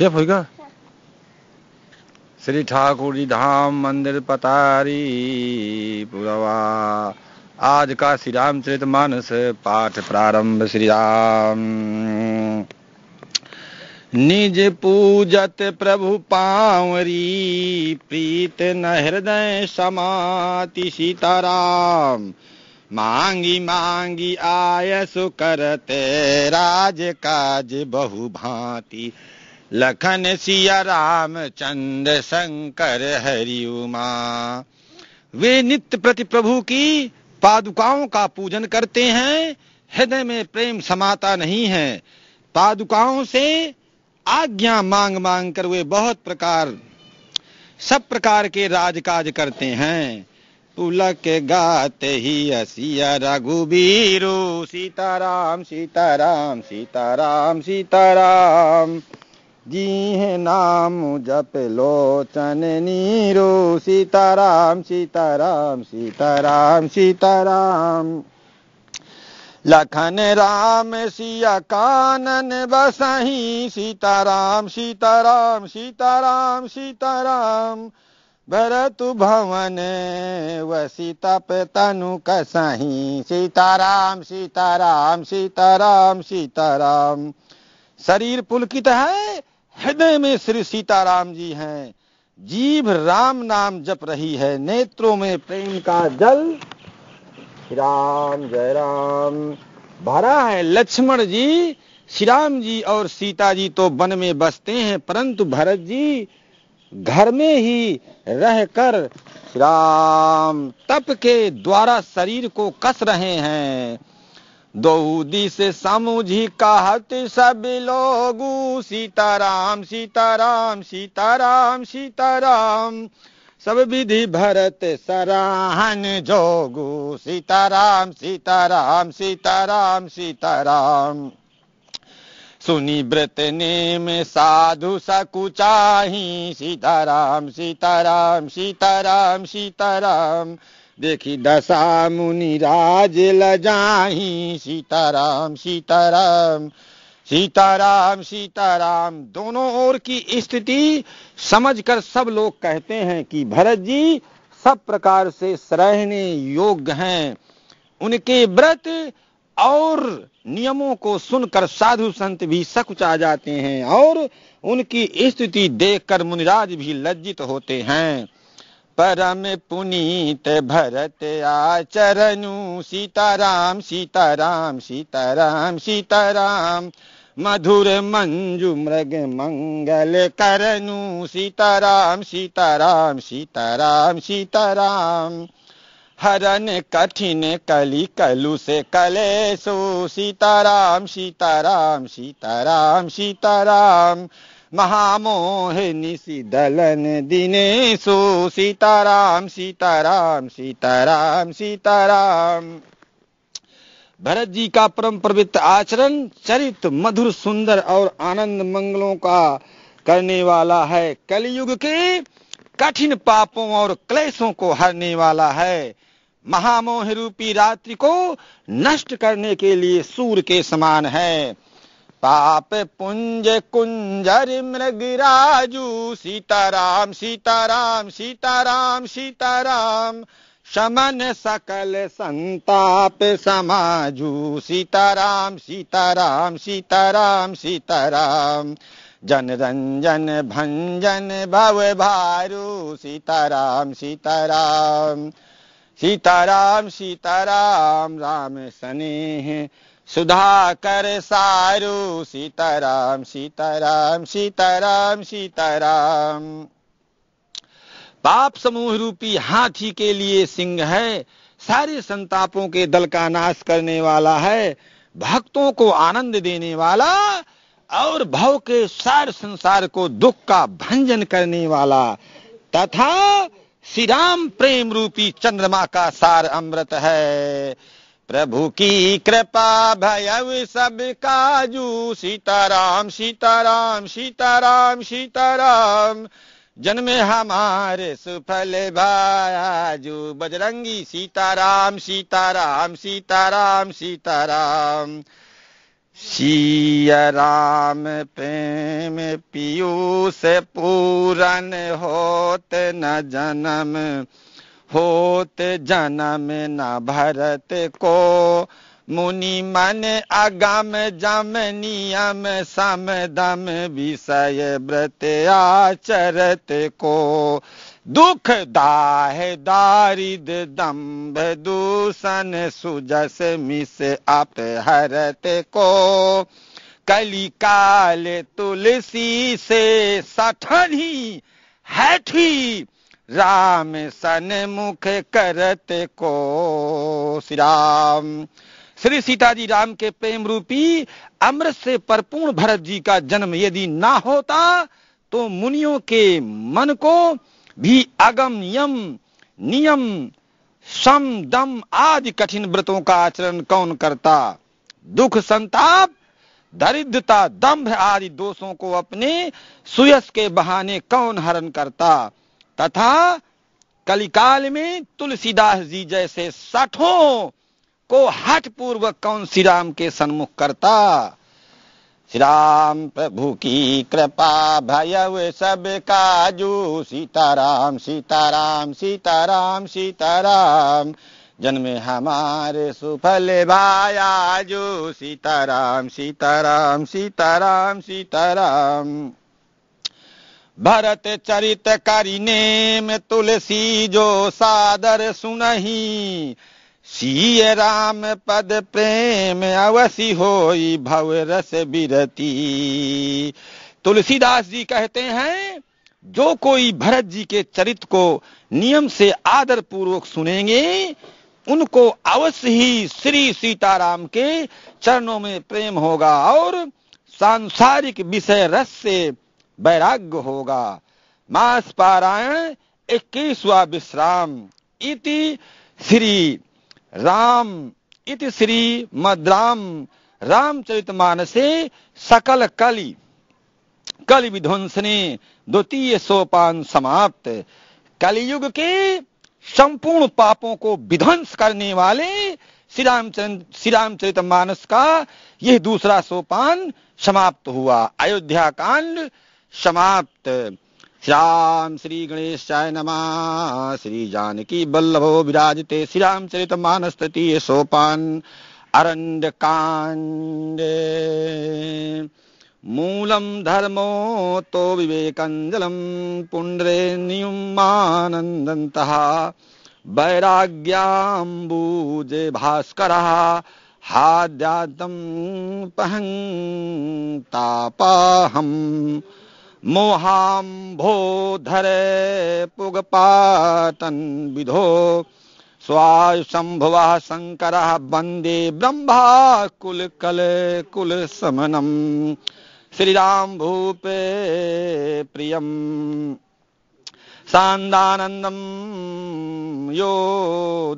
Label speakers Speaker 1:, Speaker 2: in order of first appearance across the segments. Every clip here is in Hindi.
Speaker 1: ये भैया श्री ठाकुर जी धाम मंदिर पतारी पुरवा आज का श्री रामचरित मानस पाठ प्रारंभ श्री राम निज पूजत प्रभु पावरी प्रीत न हृदय समाति सीताराम मांगी मांगी आय सुकरते राज काज बहु भांति लखन सिया राम चंद शंकर हरि उमा वे नित्य प्रति प्रभु की पादुकाओं का पूजन करते हैं हृदय में प्रेम समाता नहीं है पादुकाओं से आज्ञा मांग मांग कर वे बहुत प्रकार सब प्रकार के राजकाज करते हैं पुलक गाते ही असिया रघुबीरो सीताराम सीताराम सीताराम सीताराम जी है नाम जप लोचन नीरो सीताराम सीताराम सीताराम सीताराम लखन राम सिया कानन बसही सीताराम सीताराम सीताराम सीताराम भरत भवन वसीता पे तनु कसही सीताराम सीताराम सीताराम सीताराम शरीर पुलकित है हृदय में श्री सीताराम जी हैं जीभ राम नाम जप रही है नेत्रों में प्रेम का जल श्री राम जय राम भरा है लक्ष्मण जी श्री राम जी और सीता जी तो वन में बसते हैं परंतु भरत जी घर में ही रहकर श्री राम तप के द्वारा शरीर को कस रहे हैं दौदी से समुझी कहत सब लोग सीताराम सीताराम सीताराम सीताराम सब विधि भरत सराहन जोगू सीताराम सीताराम सीताराम सीताराम सुनी व्रत नेम साधु सकुचाही सीताराम सीताराम सीताराम सीताराम, सीताराम देखी दशा मुनि राज लजाही सीताराम सीताराम सीताराम सीताराम दोनों ओर की स्थिति समझकर सब लोग कहते हैं कि भरत जी सब प्रकार से सराहने योग्य हैं उनके व्रत और नियमों को सुनकर साधु संत भी सकुच आ जाते हैं और उनकी स्थिति देखकर मुनिराज भी लज्जित होते हैं परम पुनीत भरत आचरणु सीताराम सीताराम सीताराम सीताराम मधुर मंजु मृग मंगल करनु सीताराम सीताराम सीताराम सीताराम हरण कठिन कली कलु से कलेसो सीताराम सीताराम सीताराम सीताराम महामोहिनी दलन दिने सो सीताराम सीताराम सीताराम सीताराम भरत जी का परम पवित्र आचरण चरित मधुर सुंदर और आनंद मंगलों का करने वाला है कलयुग के कठिन पापों और क्लेशों को हरने वाला है महामोह रूपी रात्रि को नष्ट करने के लिए सूर्य के समान है पाप पुंज कुंजर मृगराजू सीताराम सीताराम सीताराम सीताराम शमन सकल संताप समाजू सीताराम सीताराम सीताराम सीताराम जन रंजन भंजन भव भारू सीताराम सीताराम सीताराम सीताराम राम सनेह सुधाकर सारू सीताराम सीताराम सीताराम सीताराम पाप समूह रूपी हाथी के लिए सिंह है सारे संतापों के दल का नाश करने वाला है भक्तों को आनंद देने वाला और भव के सार संसार को दुख का भंजन करने वाला तथा श्री राम प्रेम रूपी चंद्रमा का सार अमृत है प्रभु की कृपा भयव सब काजू सीताराम सीताराम सीताराम सीताराम जन्मे हमारे सुफल भाजू बजरंगी सीताराम सीताराम सीताराम सीताराम सिया राम प्रेम पीयूष पूरन होत न जन्म होत जन्म न भरत को मुनि मन अगम जम नियम सम दम विषय व्रत आचरत को दुख दाह दारिद दम्भ दूषण सुजस मिस अपहरत को कलिकाल तुलसी से सठनी हैठी राम सन मुख करत को श्री राम श्री सीता जी राम के प्रेम रूपी अमृत से परपूर्ण भरत जी का जन्म यदि ना होता तो मुनियों के मन को भी अगम यम नियम सम दम आदि कठिन व्रतों का आचरण कौन करता दुख संताप दरिद्रता दम्भ आदि दोषों को अपने सुयस के बहाने कौन हरण करता तथा कलिकाल में तुलसीदास जी जैसे सठों को हठ पूर्वक कौन श्री राम के सन्मुख करता श्री राम प्रभु की कृपा भय सब काजू सीताराम सीताराम सीताराम सीताराम जन्मे हमारे सुफल भाया जो सीताराम सीताराम सीताराम सीताराम भरत चरित करिने में तुलसी जो सादर सुनही सीय राम पद प्रेम अवश्य होई भव रस बिरती तुलसीदास जी कहते हैं जो कोई भरत जी के चरित को नियम से आदर पूर्वक सुनेंगे उनको अवश्य ही श्री सीताराम के चरणों में प्रेम होगा और सांसारिक विषय रस से वैराग्य होगा मास पारायण इक्कीसवा विश्राम इति श्री राम इति श्री मद्राम मानसे सकल कलि कल विध्वंसनी द्वितीय सोपान समाप्त कलयुग के संपूर्ण पापों को विध्वंस करने वाले श्री रामचंद्र श्री रामचरित मानस का यह दूसरा सोपान समाप्त हुआ अयोध्या कांड समाप्त श्रीराम श्री गणेशाय नमा श्री जानकी बल्लभो विराजते श्री चरित मानस तृतीय सोपान अरण्य कांड मूलम धर्मो तो विवेकंजलम पुण्डरे नियुमानंदन्तः वैराग्याम्बुजे भास्कर हाद्यातम् पहङ्तापाहम् मोहाम्भोधरे पुगपातन विधो शंकर ब्रह्मा कुल समनम श्री राम भूपे प्रियम् सान्दानन्दम् यो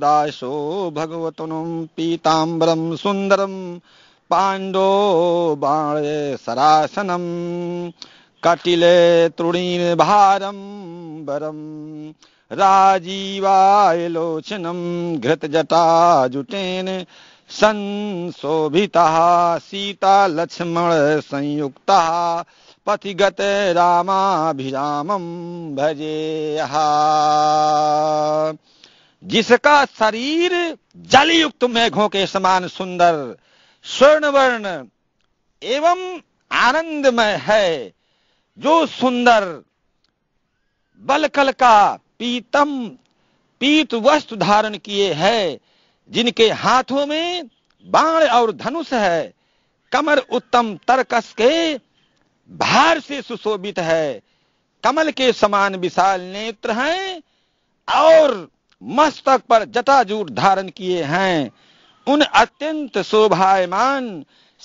Speaker 1: दासो भगवत पीतांबरम सुंदरम पांडो बाणे सरासनम कटिले तृणीन भारम बरम राजीवाय लोचनम घृत जटा जुटेन संशोभिता सीता लक्ष्मण संयुक्ता पथिगत रामाभिरामम भजे जिसका शरीर जलयुक्त मेघों के समान सुंदर स्वर्ण वर्ण एवं आनंदमय है जो सुंदर बलकल का पीतम पीत वस्त्र धारण किए है जिनके हाथों में बाण और धनुष है कमर उत्तम तरकस के भार से सुशोभित है कमल के समान विशाल नेत्र हैं और मस्तक पर जटाजूट धारण किए हैं उन अत्यंत शोभायमान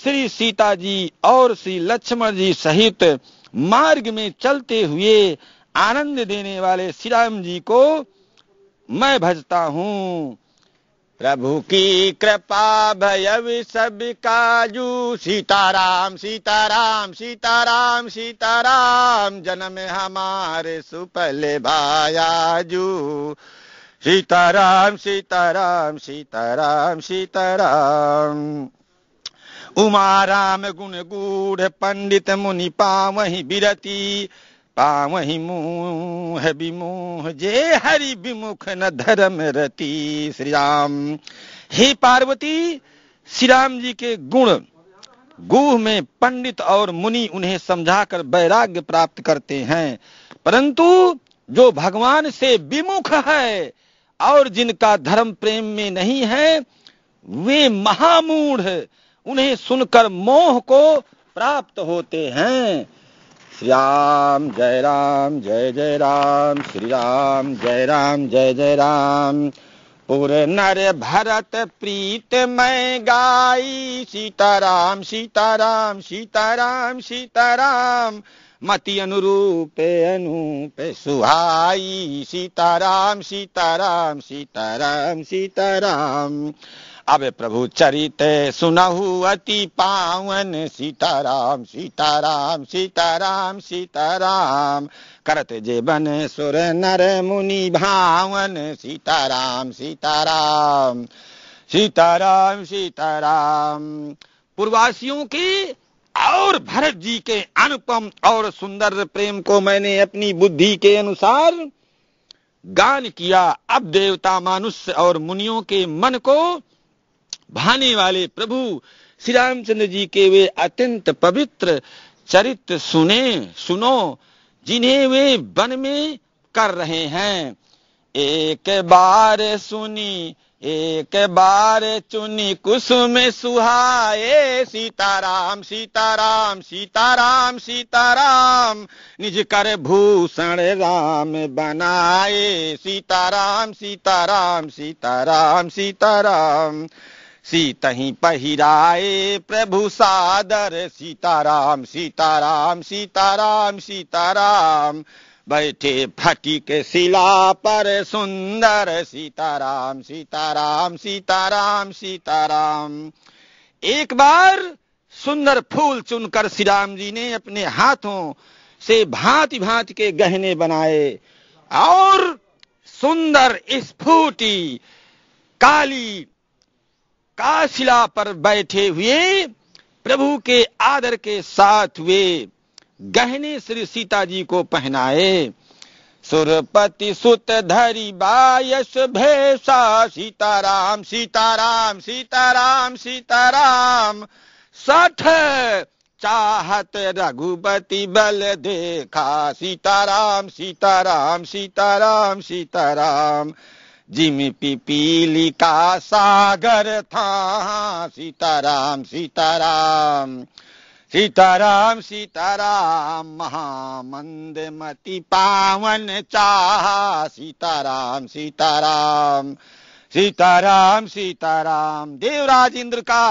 Speaker 1: श्री सीता जी और श्री लक्ष्मण जी सहित मार्ग में चलते हुए आनंद देने वाले श्री राम जी को मैं भजता हूँ प्रभु की कृपा भयव सब काजू सीताराम सीताराम सीताराम सीताराम जन्म हमारे सुपल भायाजू सीताराम सीताराम सीताराम सीताराम उमाराम गुण गूढ़ पंडित मुनि पावही बिरती पावही मुँह विमोह जे हरि विमुख न धर्म रति श्री राम हे पार्वती श्री राम जी के गुण गुह में पंडित और मुनि उन्हें समझाकर वैराग्य प्राप्त करते हैं परंतु जो भगवान से विमुख है और जिनका धर्म प्रेम में नहीं है वे महामूढ़ उन्हें सुनकर मोह को प्राप्त होते हैं श्री राम जय राम जय जय राम श्री राम जय राम जय जय राम पुर नर भरत प्रीत मैं गाई सीताराम सीताराम सीताराम सीताराम मति अनुरूप अनूप सुहाई सीताराम सीताराम सीताराम सीताराम अब प्रभु चरित सुनहु अति पावन सीताराम सीताराम सीताराम सीताराम करत जे बन सुर नर मुनि भावन सीताराम सीताराम सीताराम सीताराम पूर्वासियों के और भरत जी के अनुपम और सुंदर प्रेम को मैंने अपनी बुद्धि के अनुसार गान किया अब देवता मानुष्य और मुनियों के मन को भाने वाले प्रभु श्री रामचंद्र जी के वे अत्यंत पवित्र चरित्र सुने सुनो जिन्हें वे वन में कर रहे हैं एक बार सुनी एक बार चुनी कुसुम सुहाए सीताराम सीताराम सीताराम सीताराम निज कर भूषण राम बनाए सीताराम सीताराम सीताराम सीताराम सीत ही पहिराए प्रभु सादर सीताराम सीताराम सीताराम सीताराम बैठे फटिक शिला पर सुंदर सीताराम सीताराम सीताराम सीताराम एक बार सुंदर फूल चुनकर श्री राम जी ने अपने हाथों से भांति भांति के गहने बनाए और सुंदर स्फूटी काली काशिला पर बैठे हुए प्रभु के आदर के साथ हुए गहने श्री सीता जी को पहनाए सुरपति सुत धरी बायस भेषा सीताराम सीताराम सीताराम सीताराम सठ चाहत रघुपति बल देखा सीताराम सीताराम सीताराम सीताराम जिम पीली का सागर था सीताराम सीताराम सीताराम सीताराम महामंद मति पावन चाह सीताराम सीताराम सीताराम सीताराम देवराज इंद्र का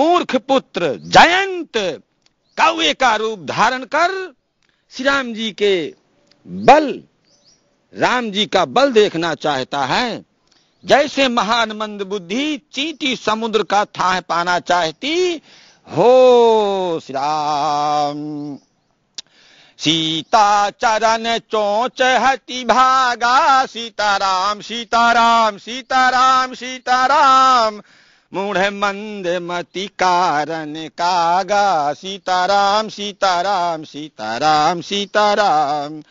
Speaker 1: मूर्ख पुत्र जयंत कौए का रूप धारण कर श्री राम जी के बल राम जी का बल देखना चाहता है जैसे महान मंद बुद्धि चींटी समुद्र का था पाना चाहती हो श्री राम सीता चरण चोच हती भागा सीताराम सीताराम सीताराम सीताराम मूढ़ मंद मति कारण कागा सीताराम सीताराम सीताराम सीताराम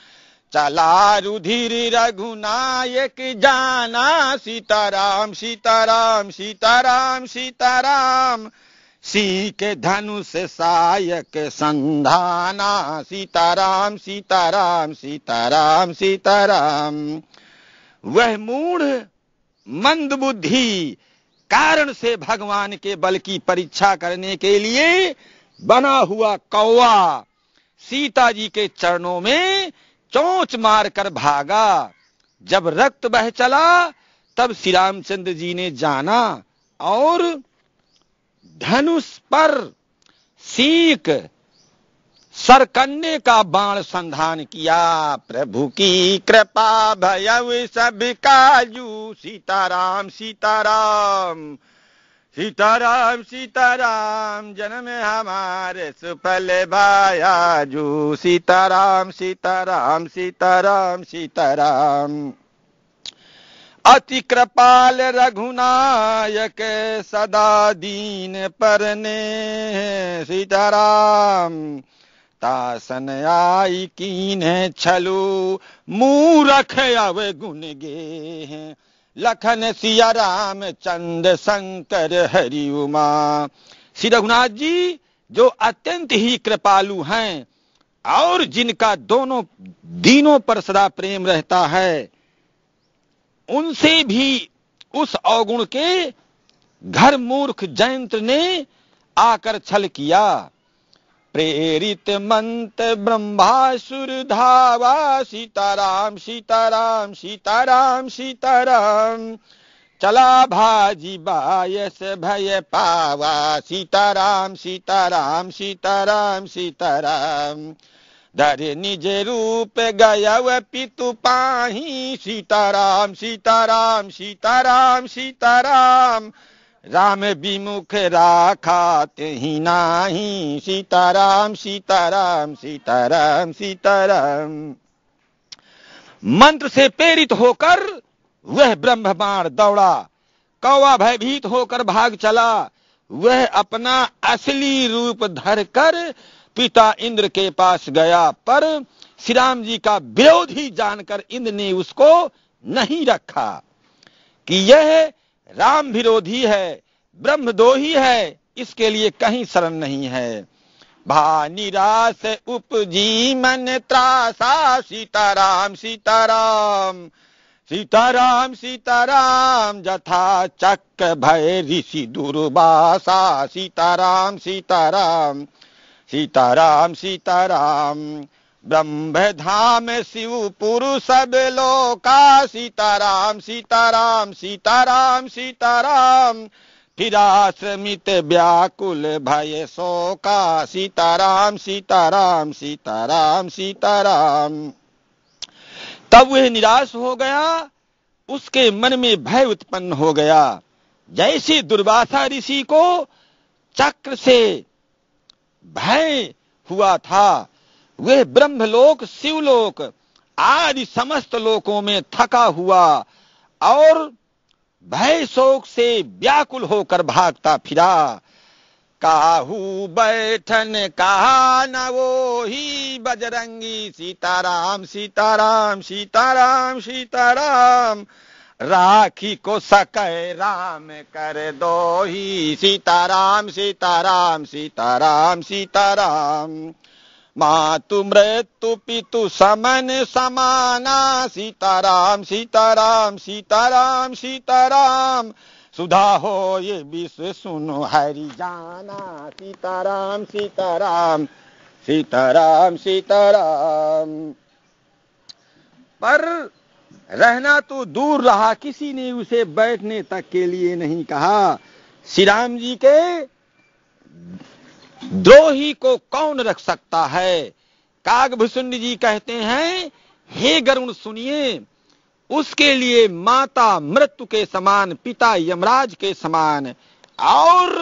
Speaker 1: चला रुधिर रघुनायक जाना सीताराम सीताराम सीताराम सीताराम सी के धनुष सायक संधाना सीताराम सीताराम सीताराम सीताराम वह मूढ़ मंद बुद्धि कारण से भगवान के बल की परीक्षा करने के लिए बना हुआ कौवा सीता जी के चरणों में चोंच मारकर भागा जब रक्त बह चला तब श्री रामचंद्र जी ने जाना और धनुष पर सीख सरकन्ने का बाण संधान किया प्रभु की कृपा भय सब काजू सीताराम सीताराम सीताराम सीताराम जन्म हमारे सुफल जू सीताराम सीताराम सीताराम सीताराम अति कृपाल रघुनायक सदा दीन परने सीताराम तासन आई कीन छलू मूरख अव गुण गे हैं लखन सिया राम चंद शंकर हरि उमा श्री रघुनाथ जी जो अत्यंत ही कृपालु हैं और जिनका दोनों दिनों पर सदा प्रेम रहता है उनसे भी उस अवगुण के घर मूर्ख जयंत्र ने आकर छल किया प्रेरित मंत ब्रह्मासुर धावा सीताराम सीताराम सीताराम सीताराम चला भाजी बायस भय पावा सीताराम सीताराम सीताराम सीताराम धर निज रूप गय पितु पाही सीताराम सीताराम सीताराम सीताराम, सीताराम राम विमुख राखाते ही नाही सीताराम सीताराम सीताराम सीताराम मंत्र से प्रेरित होकर वह ब्रह्म बाण दौड़ा कौवा भयभीत होकर भाग चला वह अपना असली रूप धर कर पिता इंद्र के पास गया पर श्री राम जी का विरोधी जानकर इंद्र ने उसको नहीं रखा कि यह राम विरोधी है ब्रह्म दो ही है इसके लिए कहीं शरण नहीं है भा रास उपजी मन त्रासा सीताराम सीताराम सीताराम सीताराम जथा चक भय ऋषि दुर्बासा सीताराम सीताराम सीताराम सीताराम ब्रह्म धाम शिव पुरुष लोका सीताराम सीताराम सीताराम सीताराम फिराश्रमित व्याकुल भय शोका सीताराम सीताराम सीताराम सीताराम तब वह निराश हो गया उसके मन में भय उत्पन्न हो गया जैसे दुर्वासा ऋषि को चक्र से भय हुआ था वे ब्रह्मलोक शिवलोक आदि समस्त लोकों में थका हुआ और भय शोक से व्याकुल होकर भागता फिरा काहू बैठन कहा न वो ही बजरंगी सीताराम सीताराम सीताराम सीताराम राखी को सके राम कर दो ही सीताराम सीताराम सीताराम सीताराम, सीताराम। मातु मृत्यु पितु समन समाना सीताराम सीताराम सीताराम सीताराम सुधा हो ये विश्व सुनो हरि जाना सीताराम सीताराम सीताराम सीताराम पर रहना तो दूर रहा किसी ने उसे बैठने तक के लिए नहीं कहा श्री राम जी के द्रोही को कौन रख सकता है कागभूषुण जी कहते हैं हे गरुण सुनिए उसके लिए माता मृत्यु के समान पिता यमराज के समान और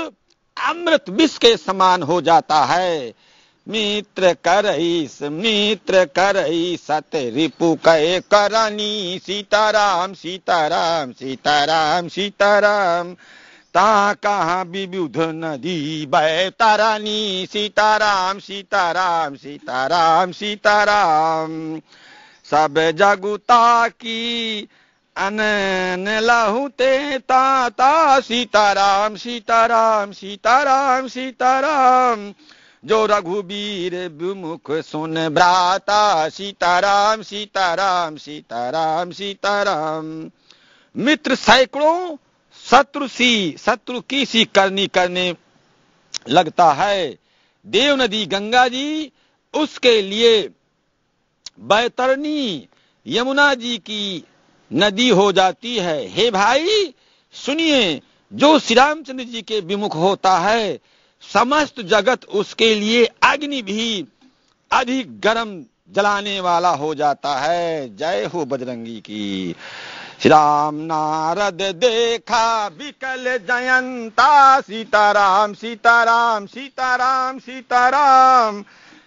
Speaker 1: अमृत विष के समान हो जाता है मित्र करई मित्र करई सत रिपु कहे करनी सीताराम सीताराम सीताराम सीताराम ता कहा विविध नदी तारानी सीताराम सीताराम सीताराम सीताराम सब जगुता की अनन लहुते ताता सीताराम सीताराम सीताराम सीताराम जो रघुबीर विमुख सुन भ्राता सीताराम सीताराम सीताराम सीताराम मित्र सैकड़ों शत्रु सी शत्रु की सी करनी करने लगता है देव नदी गंगा जी उसके लिए बैतरणी यमुना जी की नदी हो जाती है हे भाई सुनिए जो श्री रामचंद्र जी के विमुख होता है समस्त जगत उसके लिए अग्नि भी अधिक गर्म जलाने वाला हो जाता है जय हो बजरंगी की राम नारद देखा विकल जयंता सीताराम सीताराम सीताराम सीताराम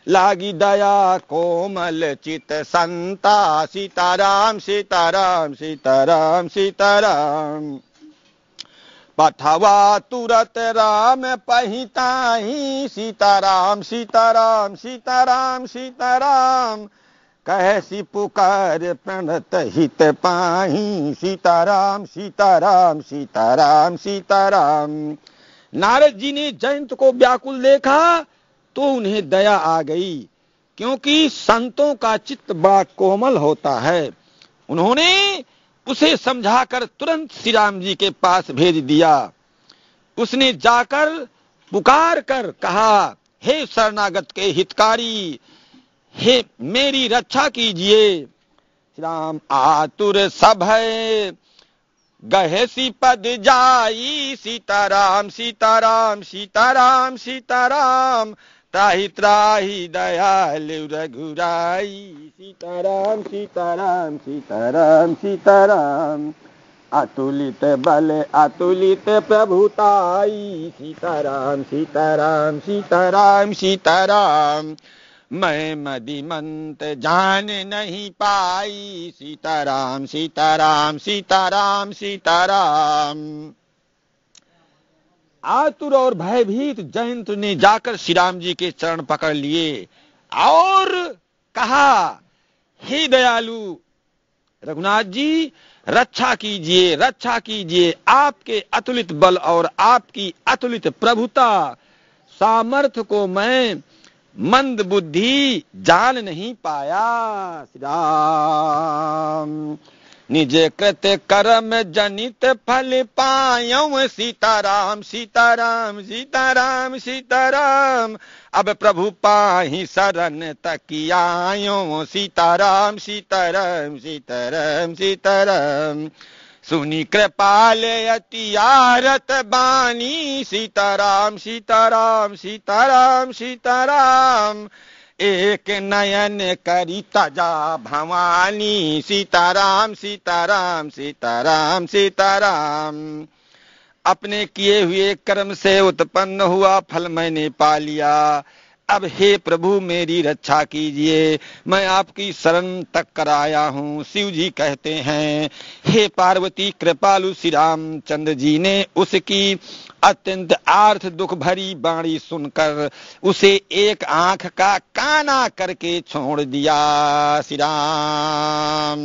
Speaker 1: लागी दया कोमल चित संता सीताराम सीताराम सीताराम सीताराम पठवा तुरत राम पहिताही सीताराम सीताराम सीताराम सीताराम, सीताराम कहसी पुकार प्रणत हित पाही सीताराम सीताराम सीताराम सीताराम नारद जी ने जयंत को व्याकुल देखा तो उन्हें दया आ गई क्योंकि संतों का चित्त बड़ा कोमल होता है उन्होंने उसे समझाकर तुरंत श्री राम जी के पास भेज दिया उसने जाकर पुकार कर कहा हे शरणागत के हितकारी हे मेरी रक्षा कीजिए राम आतुर है गहे सी पद जाई सीताराम सीताराम सीताराम सीताराम ताही त्राही दयाल रघुराई सीताराम सीताराम सीताराम सीताराम अतुलित बल अतुलित प्रभुताई सीताराम सीताराम सीताराम सीताराम मैं मदी मंत जान नहीं पाई सीताराम सीताराम सीताराम सीताराम आतुर और भयभीत जयंत ने जाकर श्री राम जी के चरण पकड़ लिए और कहा हे दयालु रघुनाथ जी रक्षा कीजिए रक्षा कीजिए आपके अतुलित बल और आपकी अतुलित प्रभुता सामर्थ को मैं मंद बुद्धि जान नहीं पाया राम निज कृत कर्म जनित फल पायऊ सीताराम सीताराम सीताराम सीताराम अब प्रभु पाही शरण आयो सीताराम सीताराम सीताराम सीताराम सुनी कृपाल अति आरत बानी सीताराम सीताराम सीताराम सीताराम एक नयन करी तजा भवानी सीताराम सीताराम सीताराम सीताराम अपने किए हुए कर्म से उत्पन्न हुआ फल मैंने पा लिया अब हे प्रभु मेरी रक्षा कीजिए मैं आपकी शरण तक कर आया हूँ शिव जी कहते हैं हे पार्वती कृपालु श्री रामचंद्र जी ने उसकी अत्यंत आर्थ दुख भरी बाणी सुनकर उसे एक आंख का काना करके छोड़ दिया श्री राम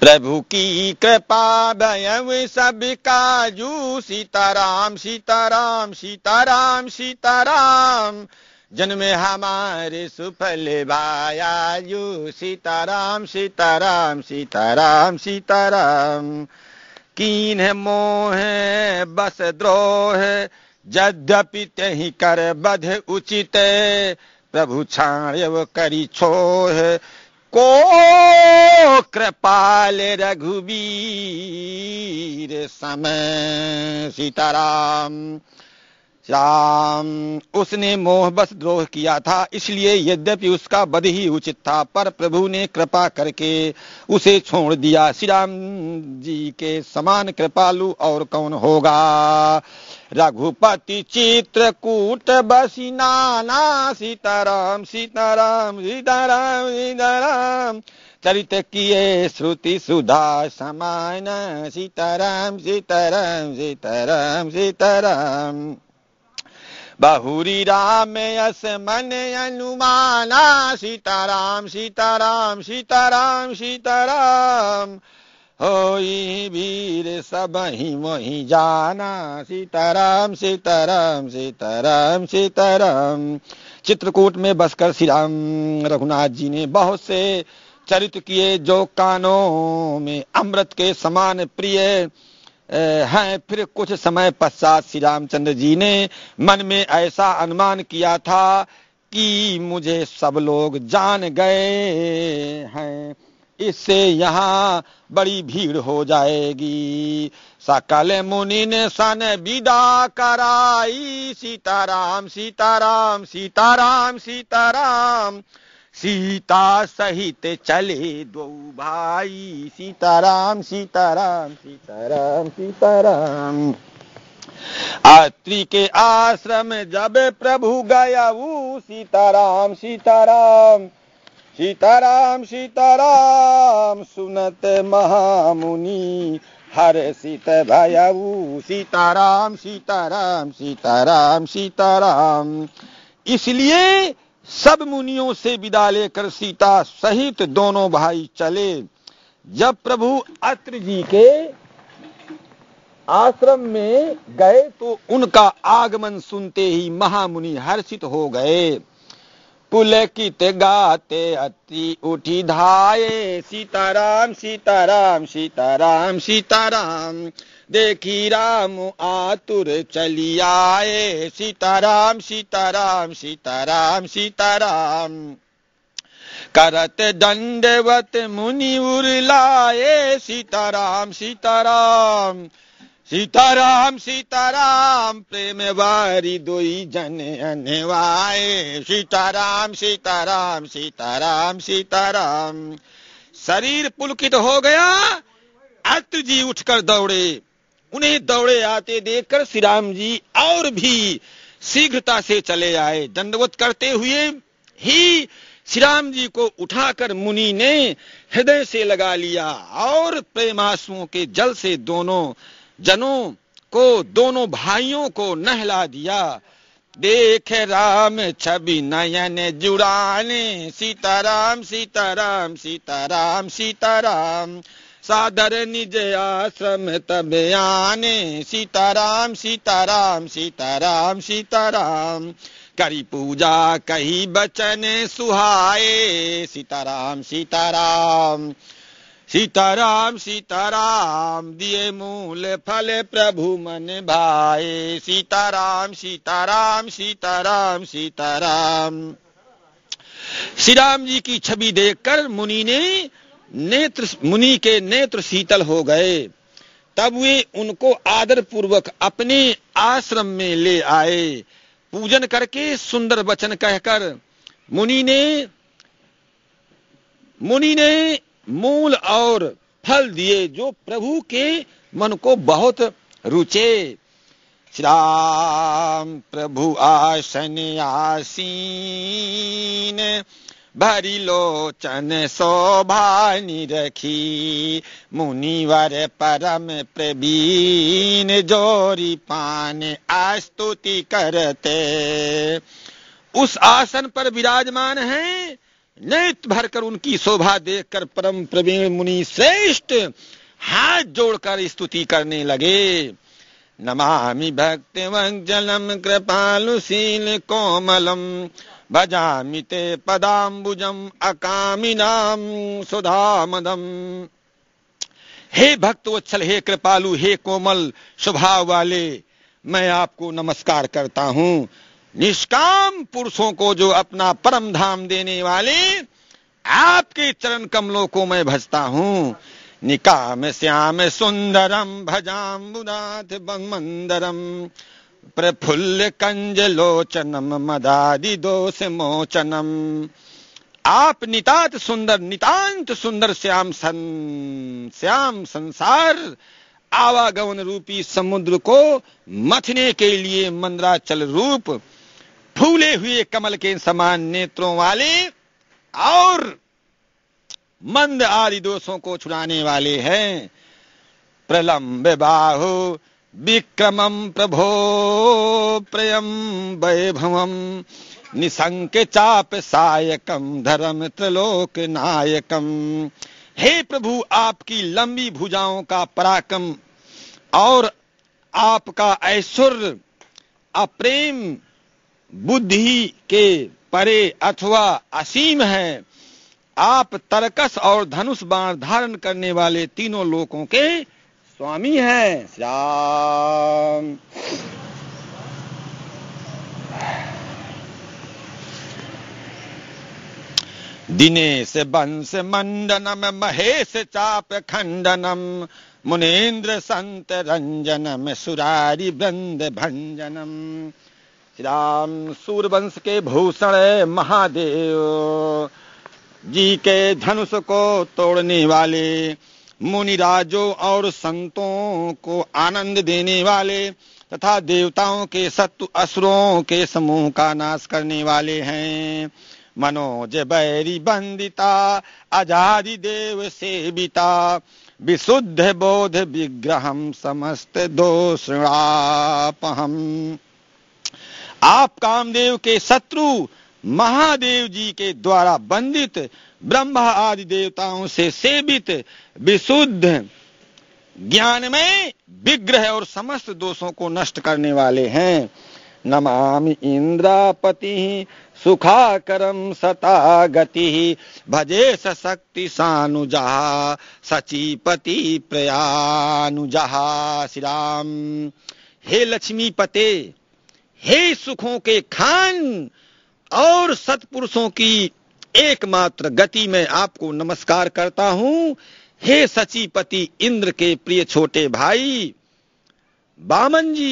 Speaker 1: प्रभु की कृपा भयव सब काजू सीताराम सीताराम सीताराम सीताराम जन्म हमारे सुफल भायायु सीताराम सीताराम सीताराम सीताराम कीन मोह बस द्रोह यद्यपि तही कर बध उचित प्रभु छाण करी छोह को कृपाल रघुबीर समय सीताराम राम उसने मोहबस द्रोह किया था इसलिए यद्यपि उसका बध ही उचित था पर प्रभु ने कृपा करके उसे छोड़ दिया श्री राम जी के समान कृपालु और कौन होगा रघुपति चित्रकूट बसिनाना सीताराम सीताराम सीताराम सीताराम चरित किए श्रुति सुधा समान सीताराम सीताराम सीताराम सीताराम बहुरी राम यस मन अनुमाना सीताराम सीताराम सीताराम सीताराम होई वीर सब ही मोही जाना सीताराम सीताराम सीताराम सीताराम चित्रकूट में बसकर श्री राम रघुनाथ जी ने बहुत से चरित्र किए जो कानों में अमृत के समान प्रिय हैं फिर कुछ समय पश्चात श्री रामचंद्र जी ने मन में ऐसा अनुमान किया था कि मुझे सब लोग जान गए हैं इससे यहाँ बड़ी भीड़ हो जाएगी सकल मुनि ने सन विदा कराई सीताराम सीताराम सीताराम सीताराम सीता सहित चले दो भाई सीताराम सीताराम सीताराम सीताराम आत्री के आश्रम जब प्रभु गया वो सीताराम सीताराम सीताराम सीताराम सुनत महामुनि हर सीत भयाऊ सीताराम सीताराम सीताराम सीताराम इसलिए सब मुनियों से विदा लेकर सीता सहित दोनों भाई चले जब प्रभु अत्र जी के आश्रम में गए तो उनका आगमन सुनते ही महामुनि हर्षित हो गए पुलकित गाते अति उठी धाये सीताराम सीताराम सीताराम सीताराम देखी राम आतुर चली आए सीताराम सीताराम सीताराम सीताराम करत दंडवत मुनि उर लाए सीताराम सीताराम सीताराम सीताराम प्रेम वारी दोई जन अनवाए सीताराम सीताराम सीताराम सीताराम शरीर पुलकित हो गया अत जी उठकर दौड़े उन्हें दौड़े आते देखकर श्री राम जी और भी शीघ्रता से चले आए दंडवत करते हुए ही श्री राम जी को उठाकर मुनि ने हृदय से लगा लिया और प्रेमाशुओं के जल से दोनों जनों को दोनों भाइयों को नहला दिया देख राम छवि नयन जुड़ाने सीताराम सीताराम सीताराम सीताराम सादर निज आश्रम तब आने सीताराम सीताराम सीताराम सीताराम करी पूजा कही बचन सुहाए सीताराम सीताराम सीताराम सीताराम दिए मूल फल प्रभु मन भाए सीताराम सीताराम सीताराम सीताराम श्री राम जी की छवि देखकर मुनि ने नेत्र मुनि के नेत्र शीतल हो गए तब वे उनको आदर पूर्वक अपने आश्रम में ले आए पूजन करके सुंदर वचन कहकर मुनि ने मुनि ने मूल और फल दिए जो प्रभु के मन को बहुत रुचे श्राम प्रभु आसन आसीन भरी लोचन शोभा रखी मुनिवर परम प्रवीण जोरी पान आस्तुति करते उस आसन पर विराजमान हैं नेत भरकर उनकी शोभा देखकर परम प्रवीण मुनि श्रेष्ठ हाथ जोड़कर स्तुति करने लगे नमामि भक्तिवञ्जलम् कोमलम भजामि ते अकामि नाम सुधामदम हे भक्त वत्सल हे कृपालु हे कोमल स्वभाव वाले मैं आपको नमस्कार करता हूँ निष्काम पुरुषों को जो अपना परम धाम देने वाले आपके चरण कमलों को मैं भजता हूँ निकाम श्याम सुंदरम बुनाथ मंदरम प्रफुल्ल कंज लोचनम मदादि दोष मोचनम आप नितात सुंदर नितांत सुंदर श्याम सं श्याम संसार आवागमन रूपी समुद्र को मथने के लिए मंदराचल रूप फूले हुए कमल के समान नेत्रों वाले और मंद आदि दोषों को छुड़ाने वाले हैं प्रलंब बाहु विक्रमम प्रभो प्रयम वैभवम निशंक चाप सायकम धर्म त्रिलोक नायकम हे प्रभु आपकी लंबी भुजाओं का पराक्रम और आपका ऐश्वर्य अप्रेम बुद्धि के परे अथवा असीम है आप तरकस और धनुष बाण धारण करने वाले तीनों लोकों के स्वामी हैं श्याम दिनेश वंश मंडनम महेश चाप खंडनम मुनेन्द्र संत रंजनम सुरारी बृंद भंजनम श्री राम सूर्यवंश के भूषण महादेव जी के धनुष को तोड़ने वाले मुनिराजों और संतों को आनंद देने वाले तथा देवताओं के सत्व असुरों के समूह का नाश करने वाले हैं मनोज बैरी बंदिता आजादी देव सेविता विशुद्ध बोध विग्रहम समस्त दोषणापहम आप कामदेव के शत्रु महादेव जी के द्वारा बंदित ब्रह्मा आदि देवताओं से सेवित विशुद्ध ज्ञान में विग्रह और समस्त दोषों को नष्ट करने वाले हैं नमामि इंद्रापति सुखाकरम सता गति भजे सशक्ति सानुजा पति प्रयानुजा श्री राम हे लक्ष्मी पते हे सुखों के खान और सतपुरुषों की एकमात्र गति में आपको नमस्कार करता हूं हे सचिपति इंद्र के प्रिय छोटे भाई बामन जी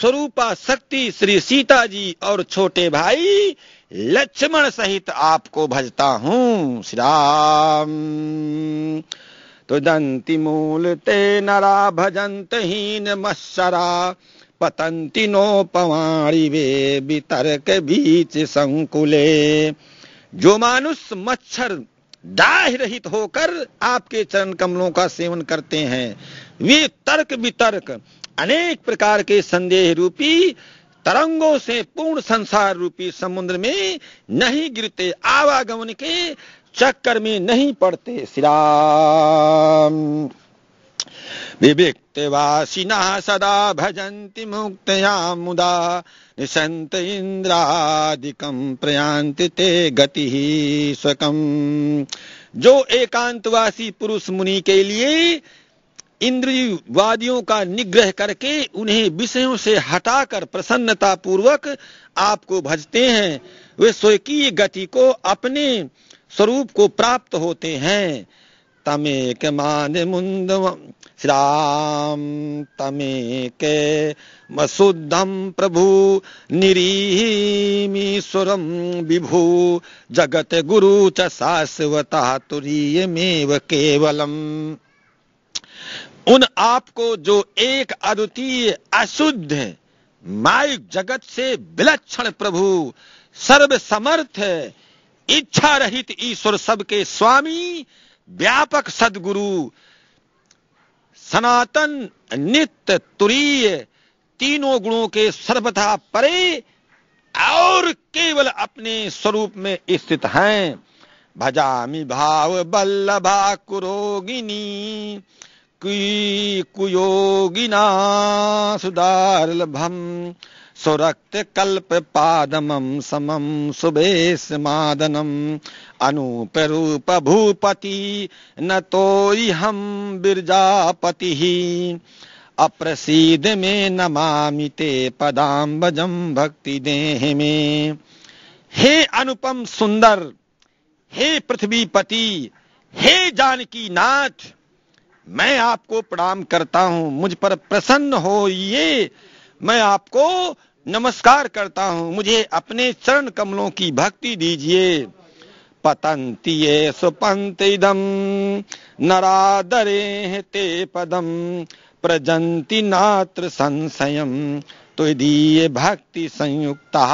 Speaker 1: स्वरूपा शक्ति श्री सीता जी और छोटे भाई लक्ष्मण सहित आपको भजता हूं श्री राम तो दंती मूल ते नरा भजंत हीन मत्सरा पतंती नोपवाणी वे वितर्क बीच संकुले जो मानुष मच्छर दाह रहित होकर आपके चरण कमलों का सेवन करते हैं वे तर्क वितर्क अनेक प्रकार के संदेह रूपी तरंगों से पूर्ण संसार रूपी समुद्र में नहीं गिरते आवागमन के चक्कर में नहीं पड़ते श्री विविक्तवासिनः सदा भजन्ति मुक्तया मुदा निसन्त इन्द्रादिकं प्रयान्ति ते गतिः स्वकम् जो एकांतवासी पुरुष मुनि के लिए इंद्रियवादियों का निग्रह करके उन्हें विषयों से हटाकर प्रसन्नता पूर्वक आपको भजते हैं वे स्वकीय गति को अपने स्वरूप को प्राप्त होते हैं तमेक मान मुंद श्राम तमेके मसुद्धम प्रभु निरीमीश्वरम विभु जगत गुरु च शाश्वता तुरीयमेव केवलम उन आपको जो एक अद्वितीय अशुद्ध माइक जगत से विलक्षण प्रभु सर्व समर्थ इच्छा रहित ईश्वर सबके स्वामी व्यापक सदगुरु सनातन नित्य तुरीय तीनों गुणों के सर्वथा परे और केवल अपने स्वरूप में स्थित हैं भजामी भाव बल्लभा कुरोगिनी कुयोगिना सुदारलभम सुरक्त कल्प मादनम समं रूप भूपति न तो हम बिरजापति अप्रसीद में नमामि ते भक्ति देह में हे अनुपम सुंदर हे पृथ्वीपति हे जानकी नाथ मैं आपको प्रणाम करता हूं मुझ पर प्रसन्न हो ये मैं आपको नमस्कार करता हूँ मुझे अपने चरण कमलों की भक्ति दीजिए पतंती ये सुपंत इदम नरादरे ते पदम प्रजंति नात्र संशयम तो ये भक्ति संयुक्ता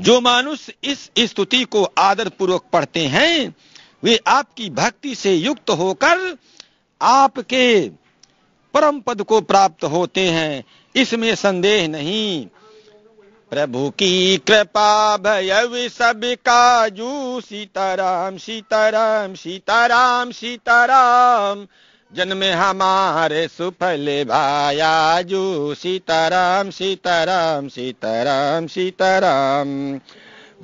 Speaker 1: जो मानुष इस स्तुति को आदर पूर्वक पढ़ते हैं वे आपकी भक्ति से युक्त होकर आपके परम पद को प्राप्त होते हैं इसमें संदेह नहीं प्रभु की कृपा भयव का जू सीताराम सीताराम सीताराम सीताराम जन्म हमारे सुफल भाया जू सीताराम सीताराम सीताराम सीताराम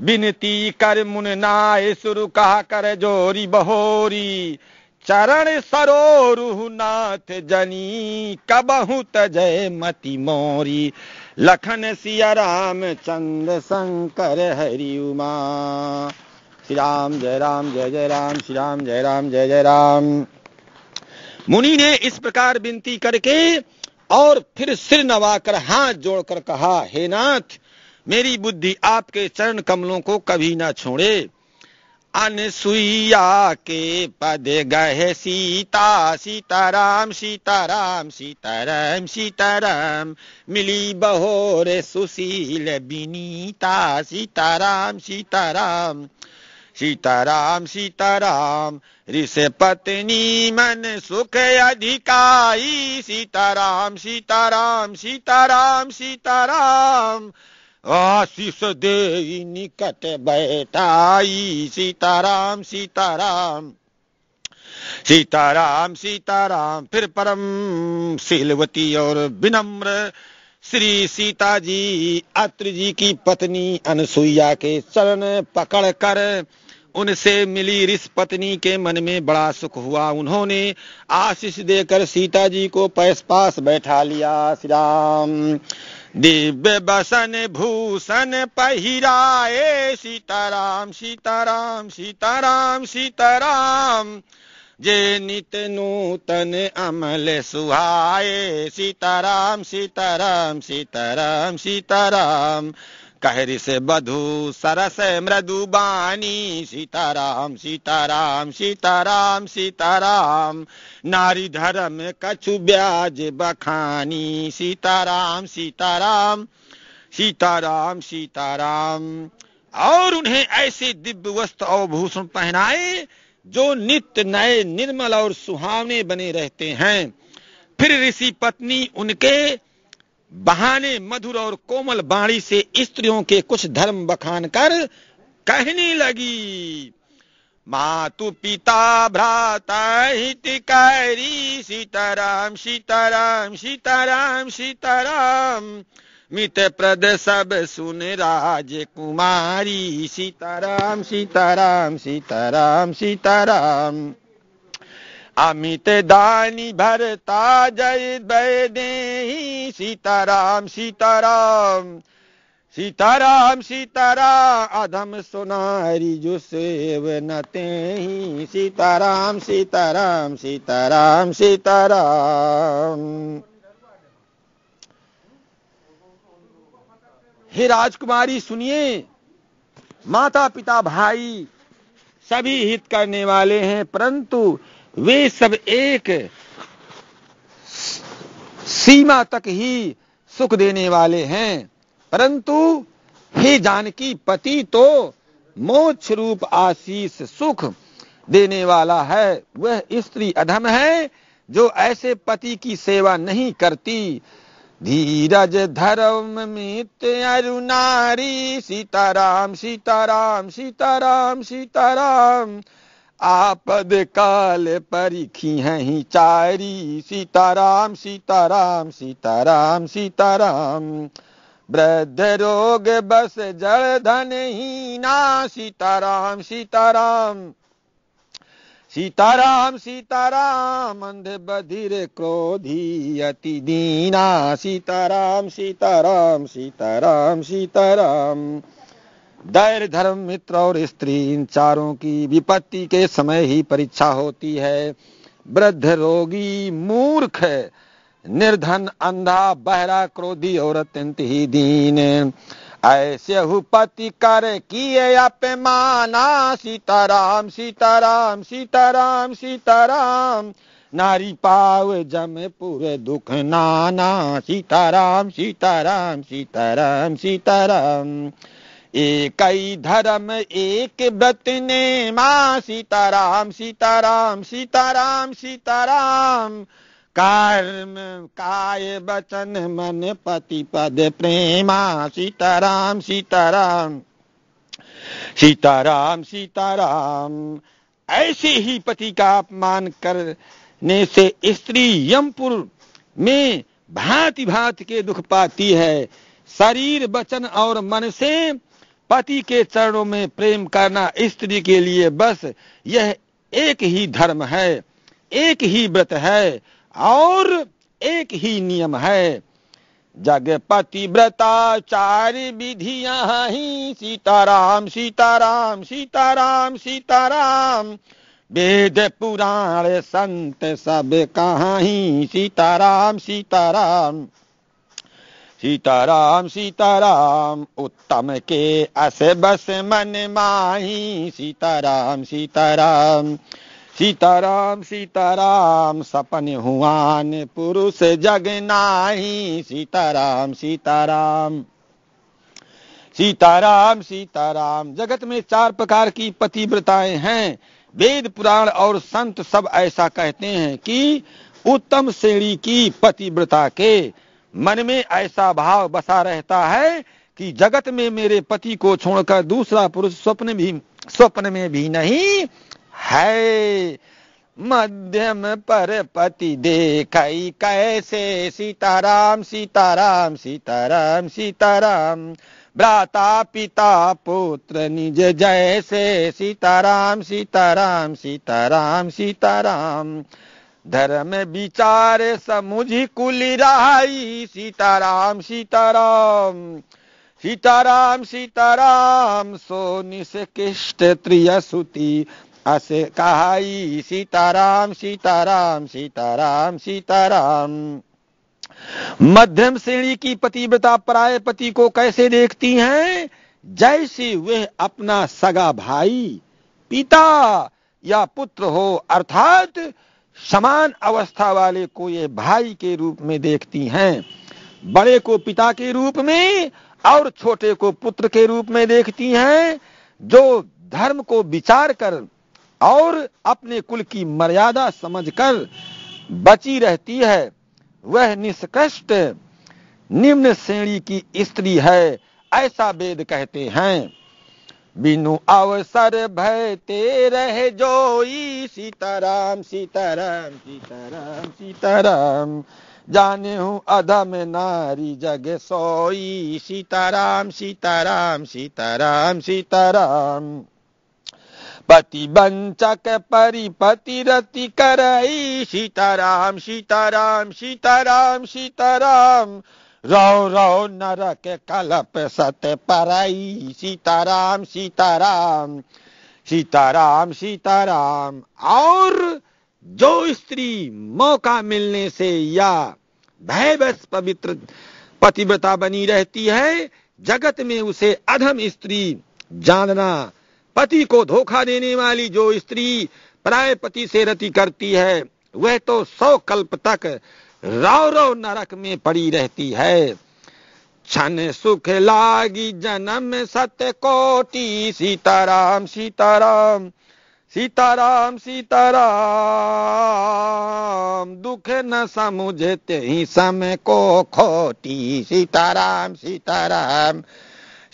Speaker 1: विनती कर मुन नाय सुरु कहा कर जोरी बहोरी चरण सरोरुह नाथ जनी कबहुत जय मति मोरी लखन सिया राम चंद्र शंकर हरि उमा श्री राम जय राम जय जय राम श्री राम जय राम जय जय राम मुनि ने इस प्रकार विनती करके और फिर सिर नवाकर हाथ जोड़कर कहा हे नाथ मेरी बुद्धि आपके चरण कमलों को कभी ना छोड़े अनसुईया के पद गहे सीता सीताराम सीताराम सीताराम सीताराम मिली बहोर सुशील बिनीता सीताराम सीताराम सीताराम सीताराम ऋष पत्नी मन सुख अधिकाई सीताराम सीताराम सीताराम सीताराम आशीष दे निकट बैठाई सीताराम सीताराम सीताराम सीताराम फिर परम शीलवती और विनम्र श्री सीता जी अत्र जी की पत्नी अनसुईया के चरण कर उनसे मिली रिस पत्नी के मन में बड़ा सुख हुआ उन्होंने आशीष देकर सीता जी को पैस पास बैठा लिया श्री राम दिव्य बसन भूषण पहिराए सीताराम सीताराम सीताराम सीताराम जे नित नूतन अमल सुहाए सीताराम सीताराम सीताराम सीताराम कहरी से बधु सरस मृदु बानी सीताराम सीताराम सीताराम सीताराम नारी धर्म कछु ब्याज बखानी सीताराम सीताराम सीताराम सीताराम और उन्हें ऐसे दिव्य वस्त्र और भूषण पहनाए जो नित्य नए निर्मल और सुहावने बने रहते हैं फिर ऋषि पत्नी उनके बहाने मधुर और कोमल बाणी से स्त्रियों के कुछ धर्म बखान कर कहने लगी मातु पिता भ्राता हितकारी सीताराम सीताराम सीताराम सीताराम मित प्रद सब सुन कुमारी सीताराम सीताराम सीताराम सीताराम अमित दानी भरता जय दे सीताराम सीताराम सीताराम सीताराम अधम सुनारी जो सेव नते सीताराम सीताराम सीताराम सीताराम हे राजकुमारी सुनिए माता पिता भाई सभी हित करने वाले हैं परंतु वे सब एक सीमा तक ही सुख देने वाले हैं परंतु हे जानकी पति तो मोक्ष रूप आशीष सुख देने वाला है वह स्त्री अधम है जो ऐसे पति की सेवा नहीं करती धीरज धर्म मित अरुणारी सीताराम सीताराम सीताराम सीताराम, सीताराम आपद काल परिखी हैं चारी सीताराम सीताराम सीताराम सीताराम वृद्ध रोग बस जल धन ना सीताराम सीताराम सीताराम सीताराम अंध बधिर क्रोधी अति दीना सीताराम सीताराम सीताराम, सीताराम दैर धर्म मित्र और स्त्री इन चारों की विपत्ति के समय ही परीक्षा होती है वृद्ध रोगी मूर्ख निर्धन अंधा बहरा क्रोधी और अत्यंत ही दीन ऐसे पति कर किए अपमाना सीताराम सीताराम सीताराम सीताराम नारी पाव जम पूरे दुख नाना सीताराम सीताराम सीताराम सीताराम, सीताराम एक धर्म एक व्रत ने माँ सीताराम सीताराम सीताराम सीताराम कर्म काय बचन मन पति पद प्रेमा सीताराम सीताराम सीताराम सीताराम ऐसे ही पति का अपमान करने से स्त्री यमपुर में भांति भांति के दुख पाती है शरीर वचन और मन से पति के चरणों में प्रेम करना स्त्री के लिए बस यह एक ही धर्म है एक ही व्रत है और एक ही नियम है जगपति व्रता चार विधिया ही सीताराम सीताराम सीताराम सीताराम वेद पुराण संत सब कहा सीताराम सीताराम सीताराम सीताराम उत्तम के अस बस मन माही सीताराम सीताराम सीताराम सीताराम सपन हुआन पुरुष जग नाही सीताराम सीताराम सीताराम सीताराम जगत में चार प्रकार की पतिव्रताएं हैं वेद पुराण और संत सब ऐसा कहते हैं कि उत्तम श्रेणी की पतिव्रता के मन में ऐसा भाव बसा रहता है कि जगत में मेरे पति को छोड़कर दूसरा पुरुष स्वप्न भी स्वप्न में भी नहीं है मध्यम पर पति देखई कैसे सीताराम सीताराम सीताराम सीताराम भ्राता पिता पुत्र निज जैसे सीताराम सीताराम सीताराम सीताराम, सीताराम धर्म विचार समुझी कुल रहाई सीताराम सीताराम सीताराम सीताराम सोनी से किष्ट त्रिय सुती कहाई सीताराम सीताराम सीताराम सीताराम मध्यम श्रेणी की पतिव्रता पराय पति को कैसे देखती हैं जैसे वह अपना सगा भाई पिता या पुत्र हो अर्थात समान अवस्था वाले को ये भाई के रूप में देखती हैं बड़े को पिता के रूप में और छोटे को पुत्र के रूप में देखती हैं जो धर्म को विचार कर और अपने कुल की मर्यादा समझकर बची रहती है वह निष्कृष्ट निम्न श्रेणी की स्त्री है ऐसा वेद कहते हैं बिनु अवसर भयते रह जोई सीताराम सीताराम सीताराम सीताराम जाने हूँ अधम नारी जग सोई सीताराम सीताराम सीताराम सीताराम पति बंचक परिपति रति करई सीताराम सीताराम सीताराम सीताराम, सीताराम रो रो नरक कलप सत पराई सीताराम सीताराम सीताराम सीताराम और जो स्त्री मौका मिलने से या भयवश पवित्र पतिव्रता बनी रहती है जगत में उसे अधम स्त्री जानना पति को धोखा देने वाली जो स्त्री प्राय पति से रति करती है वह तो सौ कल्प तक रो रो नरक में पड़ी रहती है छन सुख लागी जन्म सत्य कोटि सीताराम सीताराम सीताराम सीताराम दुख न समुझते ही समय को खोटी सीताराम सीताराम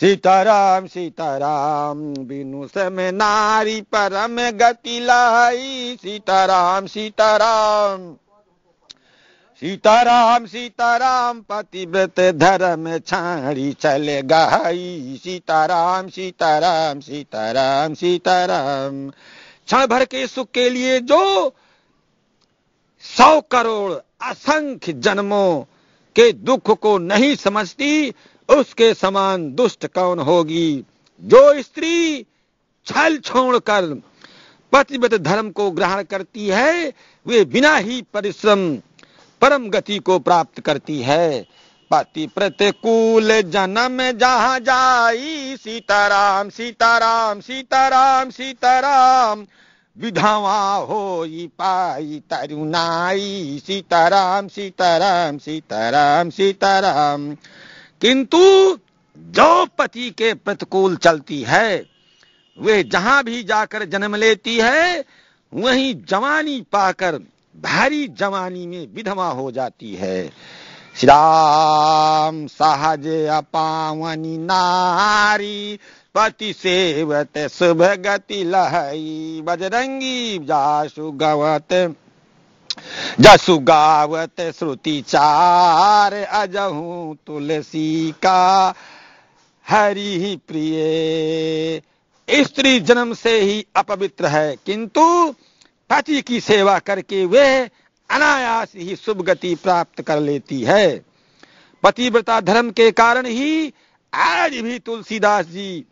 Speaker 1: सीताराम सीताराम बिनु समय नारी परम गति लाई सीताराम सीताराम सीताराम सीताराम पतिव्रत धर्म छाड़ी चल गई सीताराम सीताराम सीताराम सीताराम क्षण भर के सुख के लिए जो सौ करोड़ असंख्य जन्मों के दुख को नहीं समझती उसके समान दुष्ट कौन होगी जो स्त्री छल छोड़कर पतिव्रत धर्म को ग्रहण करती है वे बिना ही परिश्रम परम गति को प्राप्त करती है पति प्रतिकूल जन्म जहाँ जाई सीताराम सीताराम सीताराम सीताराम विधवा हो पाई तरुणाई सीताराम सीताराम सीताराम सीताराम किंतु जो पति के प्रतिकूल चलती है वे जहां भी जाकर जन्म लेती है वहीं जवानी पाकर भारी जवानी में विधवा हो जाती है श्री राम सहज अपावनी नारी पति सेवत शुभ गति लहई बजरंगी जासु गवत जसु गावत श्रुति चार अजहू तुलसी का हरि प्रिय स्त्री जन्म से ही अपवित्र है किंतु पति की सेवा करके वे अनायास ही शुभ गति प्राप्त कर लेती है पतिव्रता धर्म के कारण ही आज भी तुलसीदास जी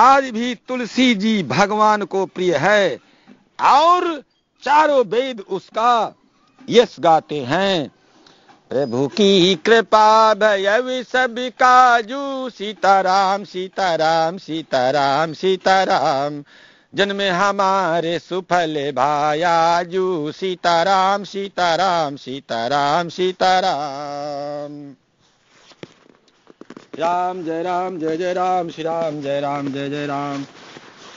Speaker 1: आज भी तुलसी जी भगवान को प्रिय है और चारों वेद उसका यश गाते हैं प्रभु की कृपा भयवि सब काजू सीताराम सीताराम सीताराम सीताराम जन्मे हमारे सुफल जू सीताराम सीताराम सीताराम सीताराम राम जय राम जय जय राम श्री राम जय राम जय जय राम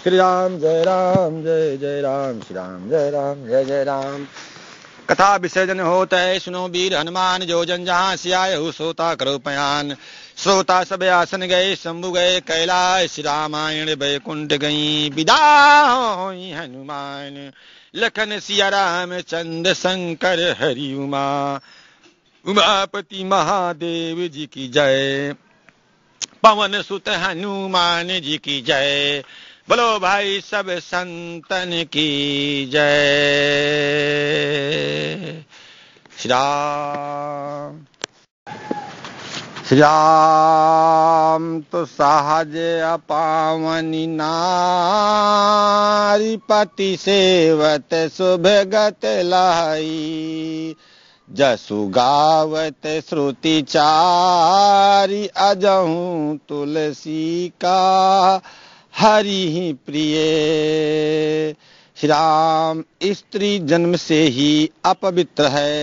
Speaker 1: श्री राम जय राम जय जय राम श्री राम जय राम जय जय राम कथा विसर्जन होत है सुनो वीर हनुमान जो जन जहाँ से आय सोता करो पयान श्रोता सब आसन गए शंभु गए कैलाश रामायण बैकुंठ गई विदा हनुमान लखन सिया राम चंद्र शंकर हरि उमा उमापति महादेव जी की जय पवन सुत हनुमान जी की जय बोलो भाई सब संतन की जय श्री राम श्याम तो सहज अपावनी नारी पति सेवत शुभगत लाई जसु गावत श्रुति चारी अजहू तुलसी का हरि प्रिय श्री राम स्त्री जन्म से ही अपवित्र है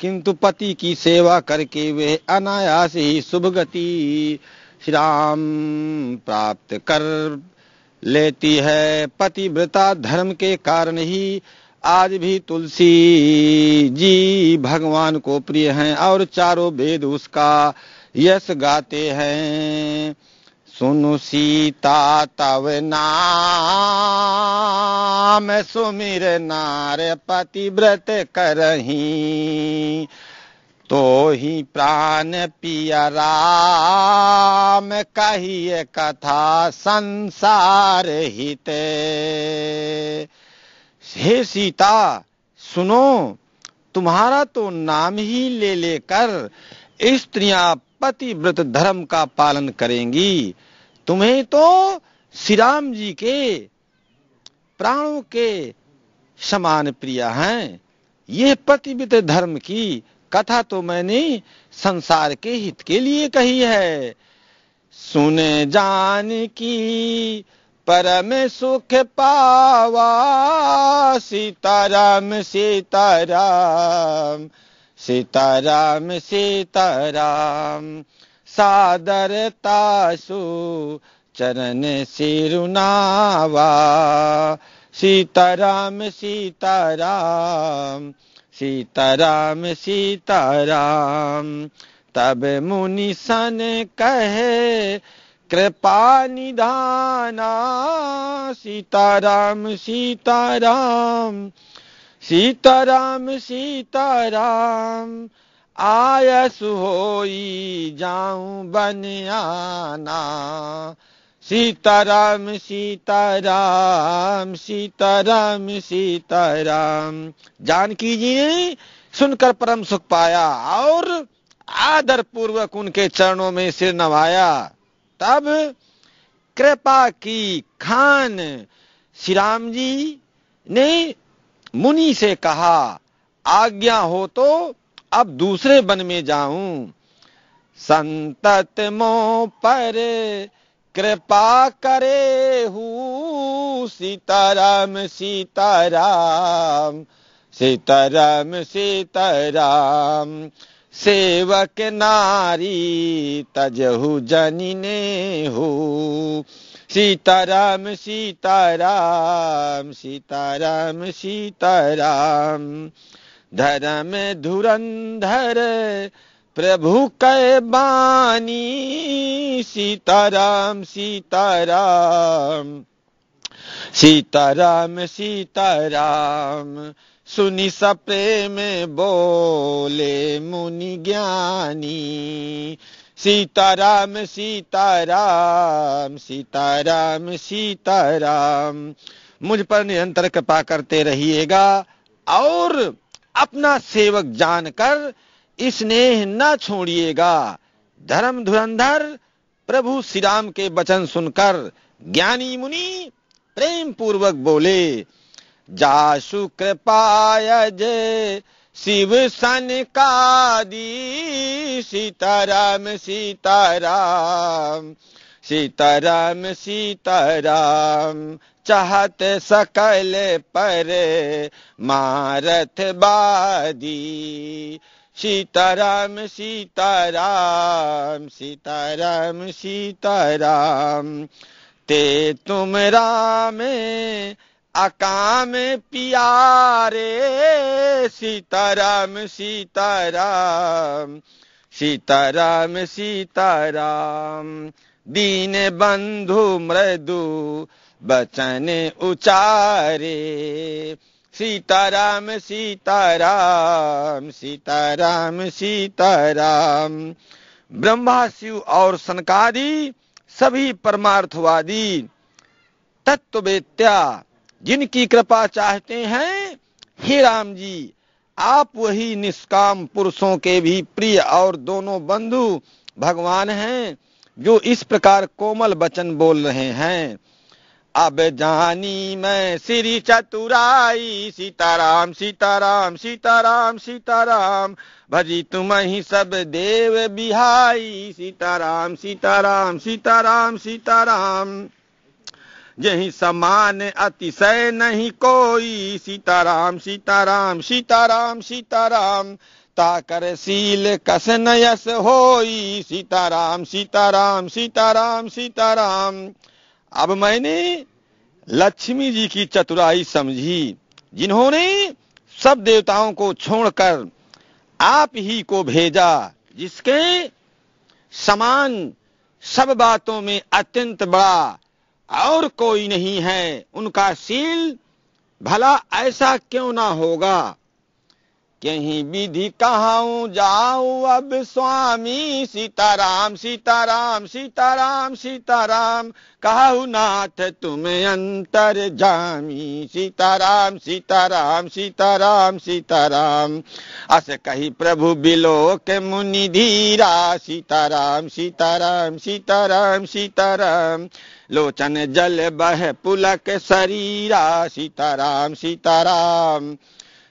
Speaker 1: किंतु पति की सेवा करके वे अनायास ही शुभ गति श्री राम प्राप्त कर लेती है पतिव्रता धर्म के कारण ही आज भी तुलसी जी भगवान को प्रिय हैं और चारों वेद उसका यश गाते हैं सुनु सीता तव नाम सुमिर नार पति व्रत करही तो ही प्राण पिया राम कहिए कथा संसार हिते हे सीता सुनो तुम्हारा तो नाम ही ले लेकर स्त्रियां पतिव्रत धर्म का पालन करेंगी तुम्हें तो श्री राम जी के प्राणों के समान प्रिय हैं यह पतिवित धर्म की कथा तो मैंने संसार के हित के लिए कही है सुने जान की परम सुख पावा सीताराम सीताराम सीताराम सीताराम सादरतासु चरण सिरुनावा सीताराम सीताराम सीताराम सीताराम तब मुनि सन कहे कृपा निधाना सीताराम सीताराम सीताराम सीताराम आयस होई जाऊं बनियाना सीताराम सीताराम सीताराम सीताराम जानकी जी ने सुनकर परम सुख पाया और आदर पूर्वक उनके चरणों में सिर नवाया तब कृपा की खान श्री राम जी ने मुनि से कहा आज्ञा हो तो अब दूसरे वन में जाऊं संतत मो पर कृपा करे हूँ सीताराम सीताराम सीताराम सीताराम सेवक नारी तजहु जनिने हो सीताराम सीताराम सीताराम सीताराम धर्म धुरंधर प्रभु कै बानी सीताराम सीताराम सीताराम सीताराम सुनि सप्रेम बोले मुनि ज्ञानी सीताराम सीताराम सीताराम सीताराम मुझ पर निरंतर कृपा करते रहिएगा और अपना सेवक जानकर स्नेह न छोड़िएगा धर्म धुरंधर प्रभु श्री राम के वचन सुनकर ज्ञानी मुनि प्रेम पूर्वक बोले जासु कृपाय जय शिव सन का दी सीताराम सीताराम सीताराम सीताराम चाहत सकल पर मारथ बादी सीताराम सीताराम सीताराम सीताराम ते तुम राम अकाम पियारे सीताराम सीताराम सीताराम सीताराम दीन बंधु मृदु बचन उचारे सीताराम सीताराम सीताराम सीताराम ब्रह्मा शिव और सनकादि सभी परमार्थवादी तत्ववेत्या जिनकी कृपा चाहते हैं हे राम जी आप वही निष्काम पुरुषों के भी प्रिय और दोनों बंधु भगवान हैं जो इस प्रकार कोमल वचन बोल रहे हैं अब जानी मैं श्री चतुराई सीताराम सीताराम सीताराम सीताराम भजी तुम ही सब देव बिहाई सीताराम सीताराम सीताराम सीताराम यही समान अतिशय नहीं कोई सीताराम सीताराम सीताराम सीताराम ताकर सील कस नयस होई सीताराम सीताराम सीताराम, सीताराम अब मैंने लक्ष्मी जी की चतुराई समझी जिन्होंने सब देवताओं को छोड़कर आप ही को भेजा जिसके समान सब बातों में अत्यंत बड़ा और कोई नहीं है उनका सील भला ऐसा क्यों ना होगा कहीं विधि कहाऊ जाऊँ अब स्वामी सीताराम सीताराम सीताराम सीताराम कहू नाथ तुम अंतर जामी सीताराम सीताराम सीताराम सीताराम अस कही प्रभु बिलोक मुनि धीरा सीताराम सीताराम सीताराम सीताराम लोचन जल बह पुलक शरीरा सीताराम सीताराम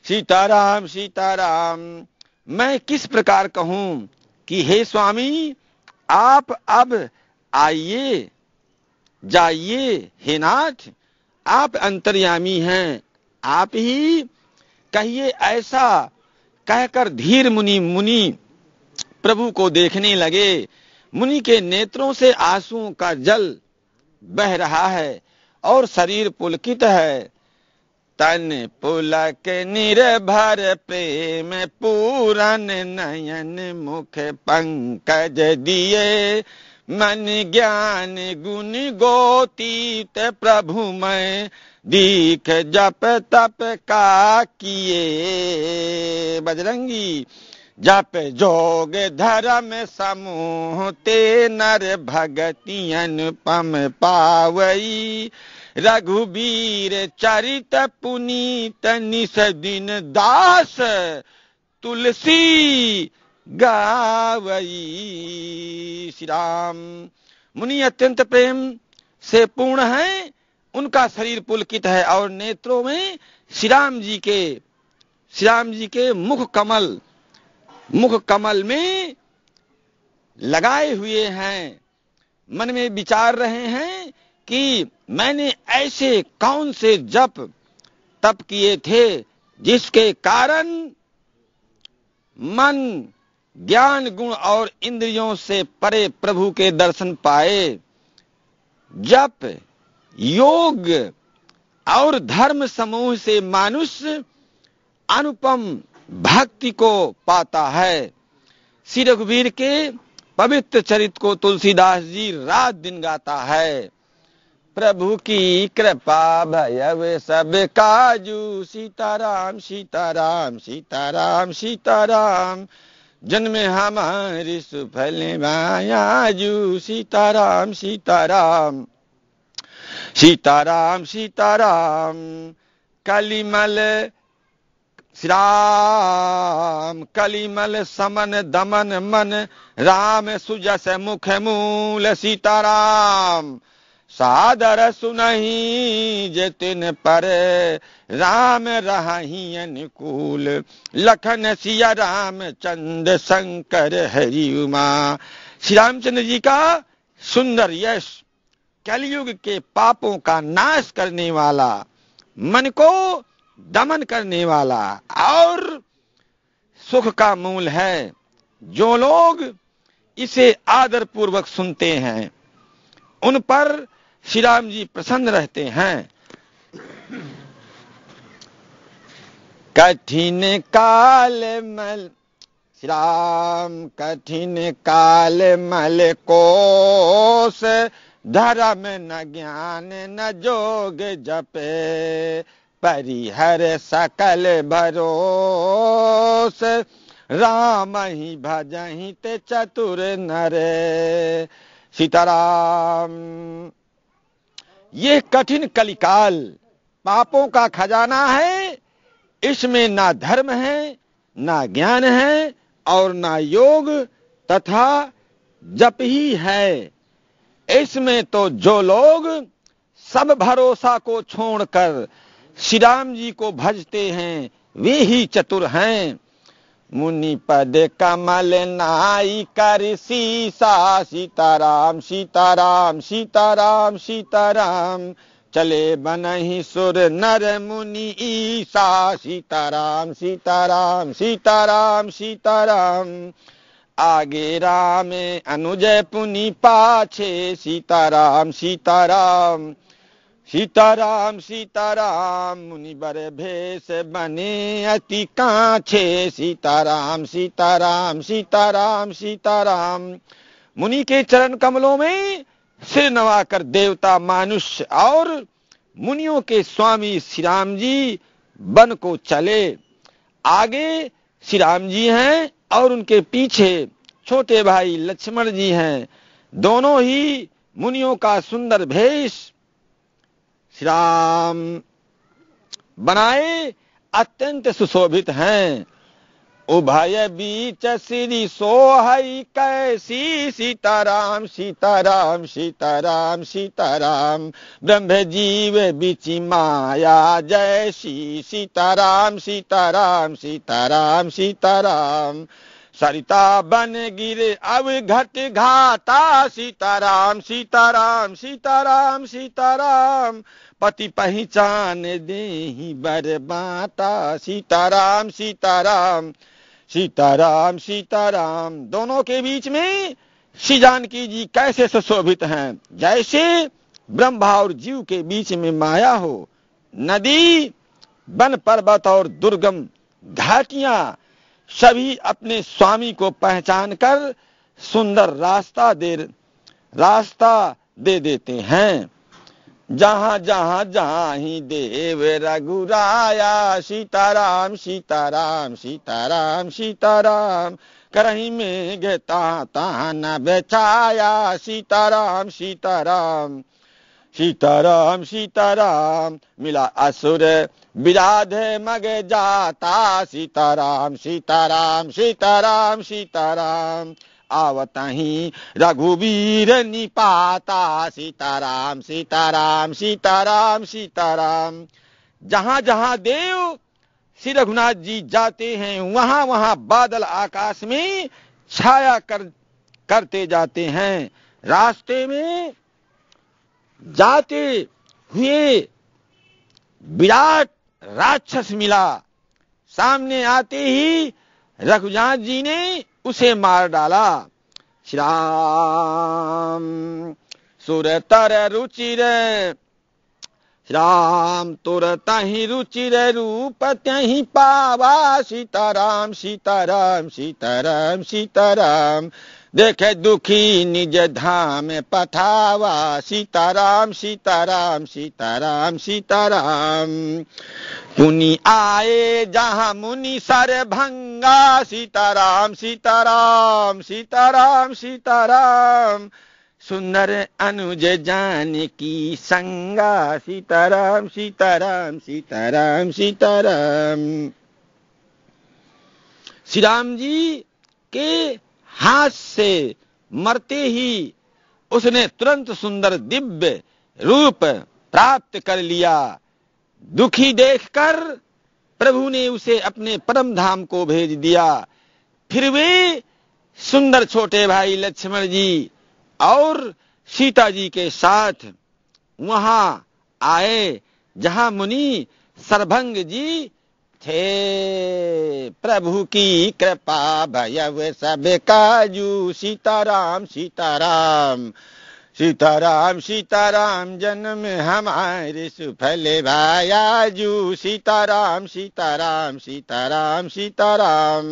Speaker 1: सीताराम सीताराम मैं किस प्रकार कहूं कि हे स्वामी आप अब आइए जाइए हे नाथ आप अंतर्यामी हैं आप ही कहिए ऐसा कहकर धीर मुनि मुनि प्रभु को देखने लगे मुनि के नेत्रों से आंसुओं का जल बह रहा है और शरीर पुलकित है तन पुलक निर्भर प्रेम पूरन नयन मुख पंकज दिए मन ज्ञान गुण गोतीत प्रभु मैं दीख जप तप का किए बजरंगी जप जोग धर्म समूह ते नर भगतियन पम पावई रघुबीर चरित पुनीत निषदिन दास तुलसी गावई श्री राम मुनि अत्यंत प्रेम से पूर्ण है उनका शरीर पुलकित है और नेत्रों में श्री राम जी के श्री राम जी के मुख कमल मुख कमल में लगाए हुए हैं मन में विचार रहे हैं कि मैंने ऐसे कौन से जप तप किए थे जिसके कारण मन ज्ञान गुण और इंद्रियों से परे प्रभु के दर्शन पाए जप योग और धर्म समूह से मानुष अनुपम भक्ति को पाता है श्री रघुवीर के पवित्र चरित्र को तुलसीदास जी रात दिन गाता है प्रभु की कृपा भयव सब काजू सीताराम सीताराम सीताराम सीताराम जन्म हमारी सुफल मायाजू सीताराम सीताराम सीताराम सीताराम कलिमल श्राम कलिमल समन दमन मन राम सुजस मुख मूल सीताराम सादर सुनही जतिन पर राम रही अनुकूल लखन सिया राम चंद शंकर हरि उमा श्री रामचंद्र जी का सुंदर यश कलयुग के पापों का नाश करने वाला मन को दमन करने वाला और सुख का मूल है जो लोग इसे आदर पूर्वक सुनते हैं उन पर श्री राम जी प्रसन्न रहते हैं कठिन काल मल श्री राम कठिन काल मल कोस धर्म न ज्ञान न जोग जपे परिहर सकल भरोस राम ही ते चतुर नरे सीताराम यह कठिन कलिकाल पापों का खजाना है इसमें ना धर्म है ना ज्ञान है और ना योग तथा जप ही है इसमें तो जो लोग सब भरोसा को छोड़कर श्री राम जी को भजते हैं वे ही चतुर हैं मुनि पद कमल नाई कर सीसा सीताराम सीताराम सीताराम सीताराम चले बनहि सुर नर मुनि ईसा सीताराम सीताराम सीताराम सीताराम आगे राम अनुजय पुनि पाछे सीताराम सीताराम सीताराम सीताराम मुनि मुनिबर भेष बने अति छे सीताराम सीताराम सीताराम सीताराम मुनि के चरण कमलों में सिर नवाकर देवता मानुष्य और मुनियों के स्वामी श्री राम जी बन को चले आगे श्री राम जी हैं और उनके पीछे छोटे भाई लक्ष्मण जी हैं दोनों ही मुनियों का सुंदर भेष श्री राम बनाए अत्यंत सुशोभित हैं उभय बीच श्री सोहई कैसी सीताराम सीताराम सीताराम सीताराम ब्रह्म जीव बीच माया जय श्री सीताराम सीताराम सीताराम सीताराम सरिता बन गिरे अब घट घाता सीताराम सीताराम सीताराम सीताराम पति पहचान दे बरबाता सीताराम सीताराम सीताराम सीताराम दोनों के बीच में श्री जानकी जी कैसे सुशोभित हैं जैसे ब्रह्मा और जीव के बीच में माया हो नदी वन पर्वत और दुर्गम घाटियां सभी अपने स्वामी को पहचान कर सुंदर रास्ता दे रास्ता दे देते हैं जहां जहां जहां ही देव रघुराया सीताराम सीताराम सीताराम सीताराम करही में गेता ता न बेचाया सीताराम सीताराम सीताराम सीताराम मिला असुर विराधे मग जाता सीताराम सीताराम सीताराम सीताराम आवत ही रघुवीर निपाता सीताराम सीताराम सीताराम सीताराम जहाँ जहाँ देव श्री रघुनाथ जी जाते हैं वहाँ वहाँ बादल आकाश में छाया कर करते जाते हैं रास्ते में जाते हुए विराट राक्षस मिला सामने आते ही रघुनाथ जी ने उसे मार डाला श्राम सुर तर रुचिर राम तुर तही रुचिर रूप तही पावा सीताराम सीताराम सीताराम सीताराम देखे दुखी निज धाम पथावा सीताराम सीताराम सीताराम सीताराम पुनि आए जहाँ मुनि सर भंगा सीताराम सीताराम सीताराम सीताराम सुंदर अनुज जान की संगा सीताराम सीताराम सीताराम सीताराम श्री राम जी के हाथ से मरते ही उसने तुरंत सुंदर दिव्य रूप प्राप्त कर लिया दुखी देखकर प्रभु ने उसे अपने परम धाम को भेज दिया फिर वे सुंदर छोटे भाई लक्ष्मण जी और सीता जी के साथ वहां आए जहां मुनि सरभंग जी थे प्रभु की कृपा भयव सब काजू सीताराम सीताराम सीताराम सीताराम जन्म हमारे सुफले भायाजू सीताराम सीताराम सीताराम सीताराम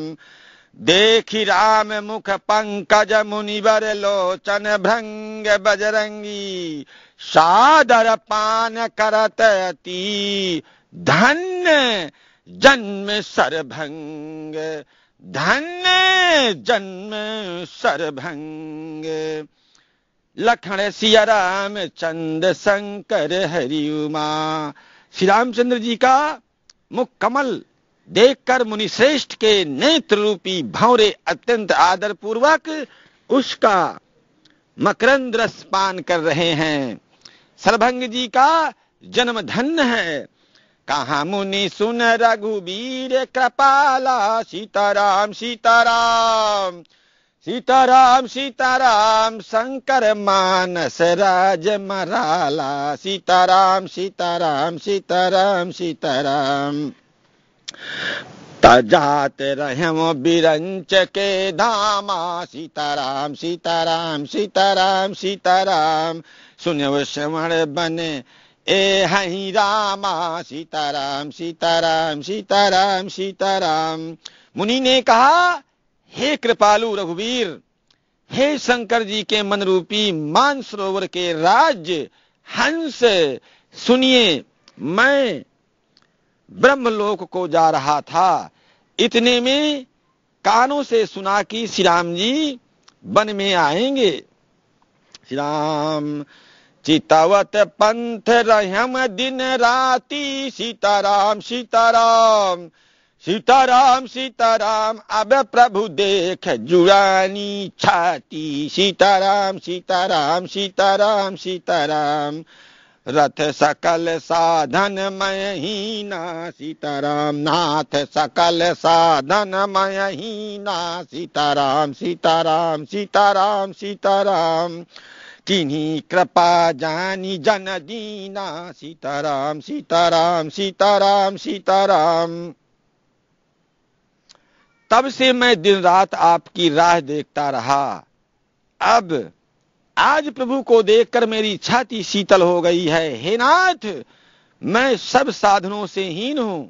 Speaker 1: देखी राम मुख पंकज मुनिवर लोचन भ्रंग बजरंगी सादर पान करत अति धन्य जन्म सरभंग धन्य जन्म सरभंग लखण सिया राम चंद शंकर उमा श्री रामचंद्र जी का मुख कमल देखकर मुनिश्रेष्ठ के नेत्र रूपी भौरे अत्यंत आदर पूर्वक उसका मकरंद रस पान कर रहे हैं सरभंग जी का जन्म धन्य है कहा मुनि सुन रघुबीर कृपाला सीताराम सीताराम सीताराम सीताराम शंकर मानस राज मराला सीताराम सीताराम सीताराम सीताराम तजात रहमो बिरंच के धामा सीताराम सीताराम सीताराम सीताराम सुनव श्रवण बने ए हई रामा सीताराम सीताराम सीताराम सीताराम मुनि ने कहा हे कृपालु रघुवीर हे शंकर जी के मन रूपी मानसरोवर के राज्य हंस सुनिए मैं ब्रह्मलोक को जा रहा था इतने में कानों से सुना कि श्री राम जी वन में आएंगे श्री राम चितावत पंथ रहम दिन राती सीताराम सीताराम सीताराम सीताराम अब प्रभु देख जुड़ानी छाती सीताराम सीताराम सीताराम सीताराम रथ सकल साधन मय सीताराम नाथ सकल साधन मय सीताराम सीताराम सीताराम, सीताराम तिन्हीं कृपा जानी जन दीना सीताराम सीताराम सीताराम सीताराम तब से मैं दिन रात आपकी राह देखता रहा अब आज प्रभु को देखकर मेरी छाती शीतल हो गई है हे नाथ मैं सब साधनों से हीन हूं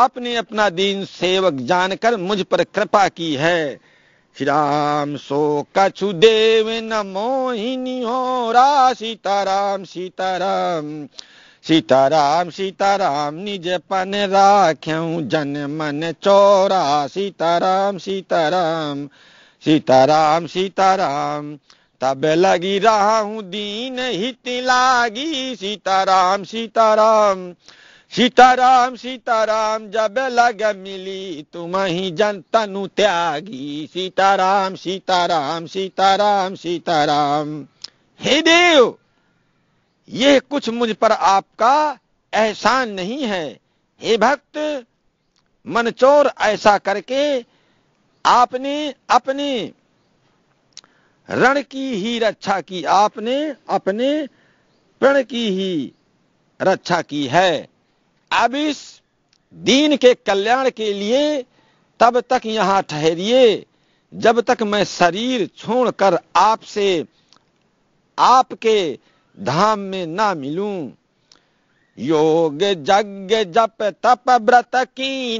Speaker 1: आपने अपना दीन सेवक जानकर मुझ पर कृपा की है राम सो कछु देव न मोहिनी हो रा सीताराम सीताराम सीताराम सीताराम निज पन राख्यू जन मन चौरा सीताराम सीताराम सीताराम सीताराम तब लगी रहा हूँ दीन हित लागी सीताराम सीताराम सीताराम सीताराम जब लग मिली तुम ही जन तनु त्यागी सीताराम सीताराम सीताराम सीताराम हे देव यह कुछ मुझ पर आपका एहसान नहीं है हे भक्त मनचोर ऐसा करके आपने अपने रण की ही रक्षा की आपने अपने प्रण की ही रक्षा की है अब इस दीन के कल्याण के लिए तब तक यहां ठहरिए जब तक मैं शरीर छोड़कर आपसे आपके धाम में ना मिलू योग जग जप तप व्रत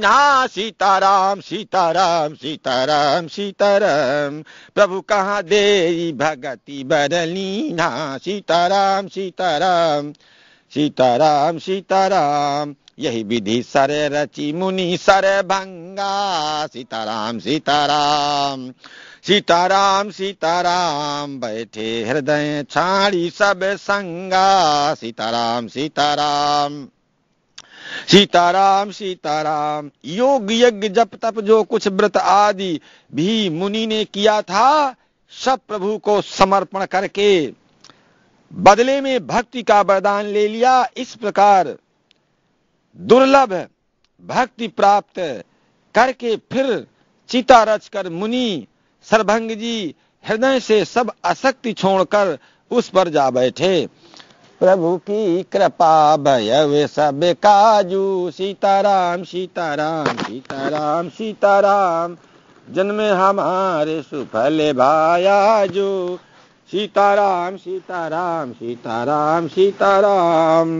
Speaker 1: ना सीताराम सीताराम सीताराम सीताराम प्रभु कहाँ देरी भगति बरलीना सीताराम सीताराम सीताराम सीताराम यही विधि सरे रची मुनि सरे भंगा सीताराम सीताराम सीताराम सीताराम बैठे हृदय छाड़ी सब संगा सीताराम सीताराम सीताराम सीताराम योग यज्ञ जप तप जो कुछ व्रत आदि भी मुनि ने किया था सब प्रभु को समर्पण करके बदले में भक्ति का वरदान ले लिया इस प्रकार दुर्लभ भक्ति प्राप्त करके फिर चिता रचकर मुनि सरभंग जी हृदय से सब अशक्ति छोड़कर उस पर जा बैठे प्रभु की कृपा भय सब काजू सीताराम सीताराम सीताराम सीताराम जन्म हमारे सुफल भाया जो सीताराम सीताराम सीताराम सीताराम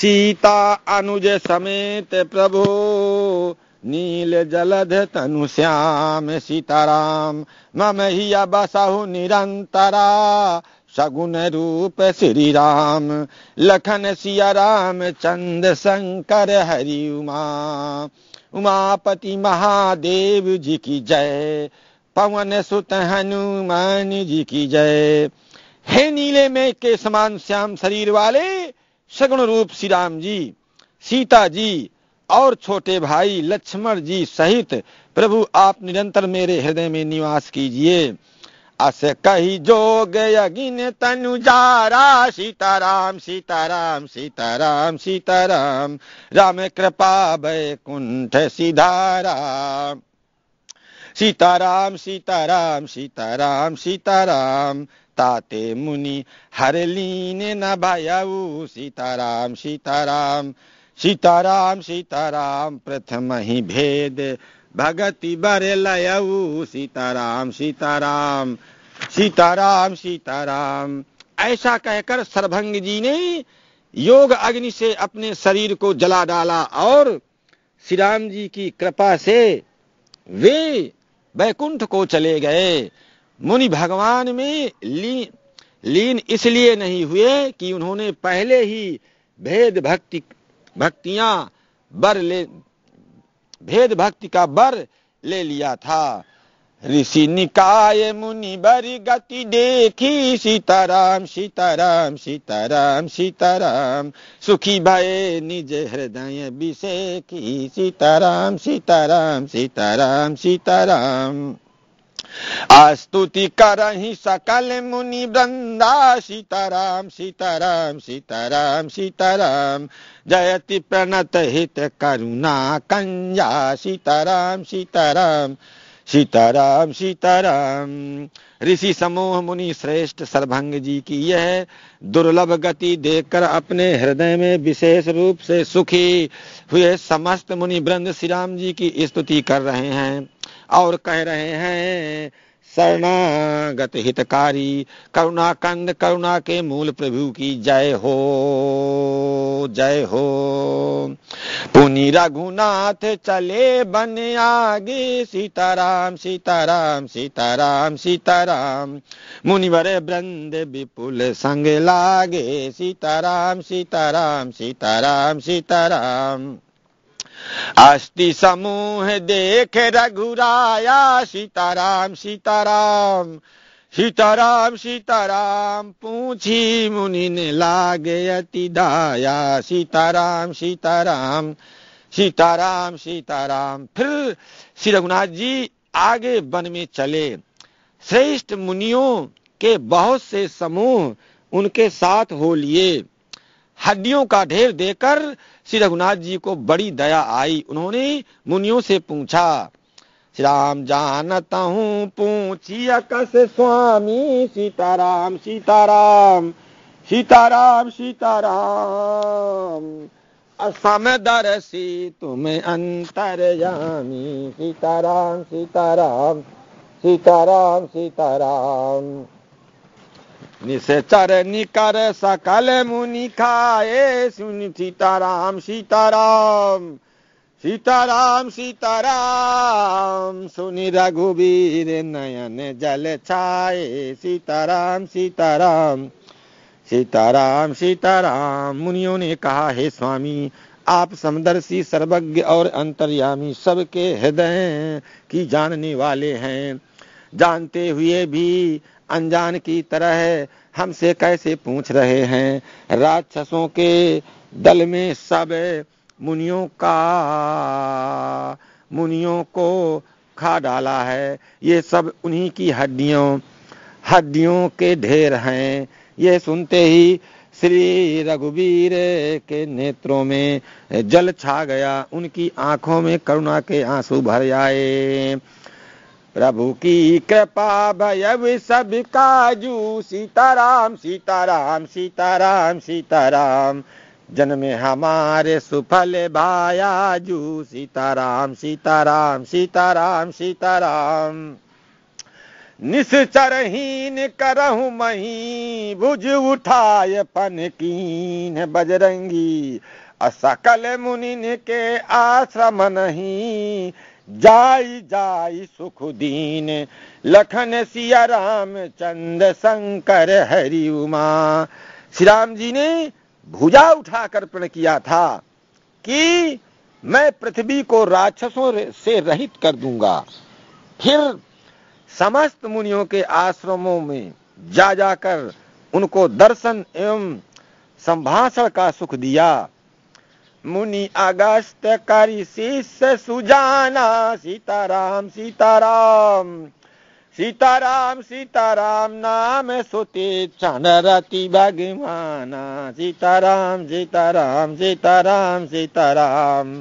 Speaker 1: सीता अनुज समेत प्रभु नील जलध तनु श्याम सीताराम मम ही बसहु निरंतरा सगुन रूप श्री राम लखन सिया राम चंद शंकर हरि उमा उमापति महादेव जी की जय पवन सुत हनुमान जी की जय हे नीले में के समान श्याम शरीर वाले सगुण रूप श्री राम जी सीता जी और छोटे भाई लक्ष्मण जी सहित प्रभु आप निरंतर मेरे हृदय में निवास कीजिए अस कही जोग यगिन तनु सीताराम सीताराम सीताराम सीताराम राम कृपा बैकुंठ सीधाराम सीताराम सीताराम सीताराम सीताराम ताते मुनि हर लीन न भयाऊ सीताराम सीताराम सीताराम सीताराम प्रथम ही भेद भगति बर लयऊ सीताराम सीताराम सीताराम सीताराम ऐसा कहकर सरभंग जी ने योग अग्नि से अपने शरीर को जला डाला और श्री राम जी की कृपा से वे वैकुंठ को चले गए मुनि भगवान में ली, लीन इसलिए नहीं हुए कि उन्होंने पहले ही भेद भक्ति भक्तियां बर ले भेद भक्ति का बर ले लिया था ऋषि निकाय मुनि बरी गति देखी सीताराम सीताराम सीताराम सीताराम सुखी भये निज हृदय विषेखी सीताराम सीताराम सीताराम सीताराम स्तुति करही सकल मुनि वृंदा सीताराम सीताराम सीताराम सीताराम जयति प्रणत हित करुणा कंजा सीताराम सीताराम सीताराम सीताराम ऋषि समूह मुनि श्रेष्ठ सरभंग जी की यह दुर्लभ गति देखकर अपने हृदय में विशेष रूप से सुखी हुए समस्त मुनि वृंद श्री राम जी की स्तुति कर रहे हैं और कह रहे हैं शरणागत हितकारी करुणा कंद करुणा के मूल प्रभु की जय हो जय हो पुनि रघुनाथ चले बन आगे सीताराम सीताराम सीताराम सीताराम मुनिवर वृंद विपुल संग लागे सीताराम सीताराम सीताराम सीताराम अस्थि समूह देख रघुराया सीताराम सीताराम सीताराम सीताराम पूछी मुनि ने लागे अति दाया सीताराम सीताराम सीताराम सीताराम फिर श्री रघुनाथ जी आगे वन में चले श्रेष्ठ मुनियों के बहुत से समूह उनके साथ हो लिए हड्डियों का ढेर देकर श्री रघुनाथ जी को बड़ी दया आई उन्होंने मुनियों से पूछा श्री राम जानता हूँ पूछिया कस स्वामी सीताराम सीताराम सीताराम सीताराम असम दरसी तुम्हें अंतर जामी सीताराम सीताराम सीताराम सीताराम निशेचर निकर सकल मुनि खाए सुन सीताराम सीताराम सीताराम सीताराम सुनि रघुवीर नयन जल छाए सीताराम सीताराम सीताराम सीताराम मुनियों ने कहा हे स्वामी आप समदर्शी सर्वज्ञ और अंतर्यामी सबके हृदय की जानने वाले हैं जानते हुए भी अनजान की तरह हमसे कैसे पूछ रहे हैं राक्षसों के दल में सब मुनियों का मुनियों को खा डाला है ये सब उन्हीं की हड्डियों हड्डियों के ढेर हैं ये सुनते ही श्री रघुवीर के नेत्रों में जल छा गया उनकी आंखों में करुणा के आंसू भर आए प्रभु की कृपा भयव सब काजू सीताराम सीताराम सीताराम सीताराम जन्मे हमारे सुफल भायाजू सीताराम सीताराम सीताराम सीताराम निश्चरहीन करहु मही भुज उठाय कीन बजरंगी असकल मुनिन के आश्रम नहीं जाई जाई सुख दीन लखन सिया राम चंद शंकर हरि उमा श्री राम जी ने भुजा उठाकर प्रण किया था कि मैं पृथ्वी को राक्षसों से रहित कर दूंगा फिर समस्त मुनियों के आश्रमों में जा जाकर उनको दर्शन एवं संभाषण का सुख दिया मुनि अगस्त कर शिष्य सुजाना सीताराम सीताराम सीताराम सीताराम नाम सुते चंद्रति भगवाना सीताराम सीताराम सीताराम सीताराम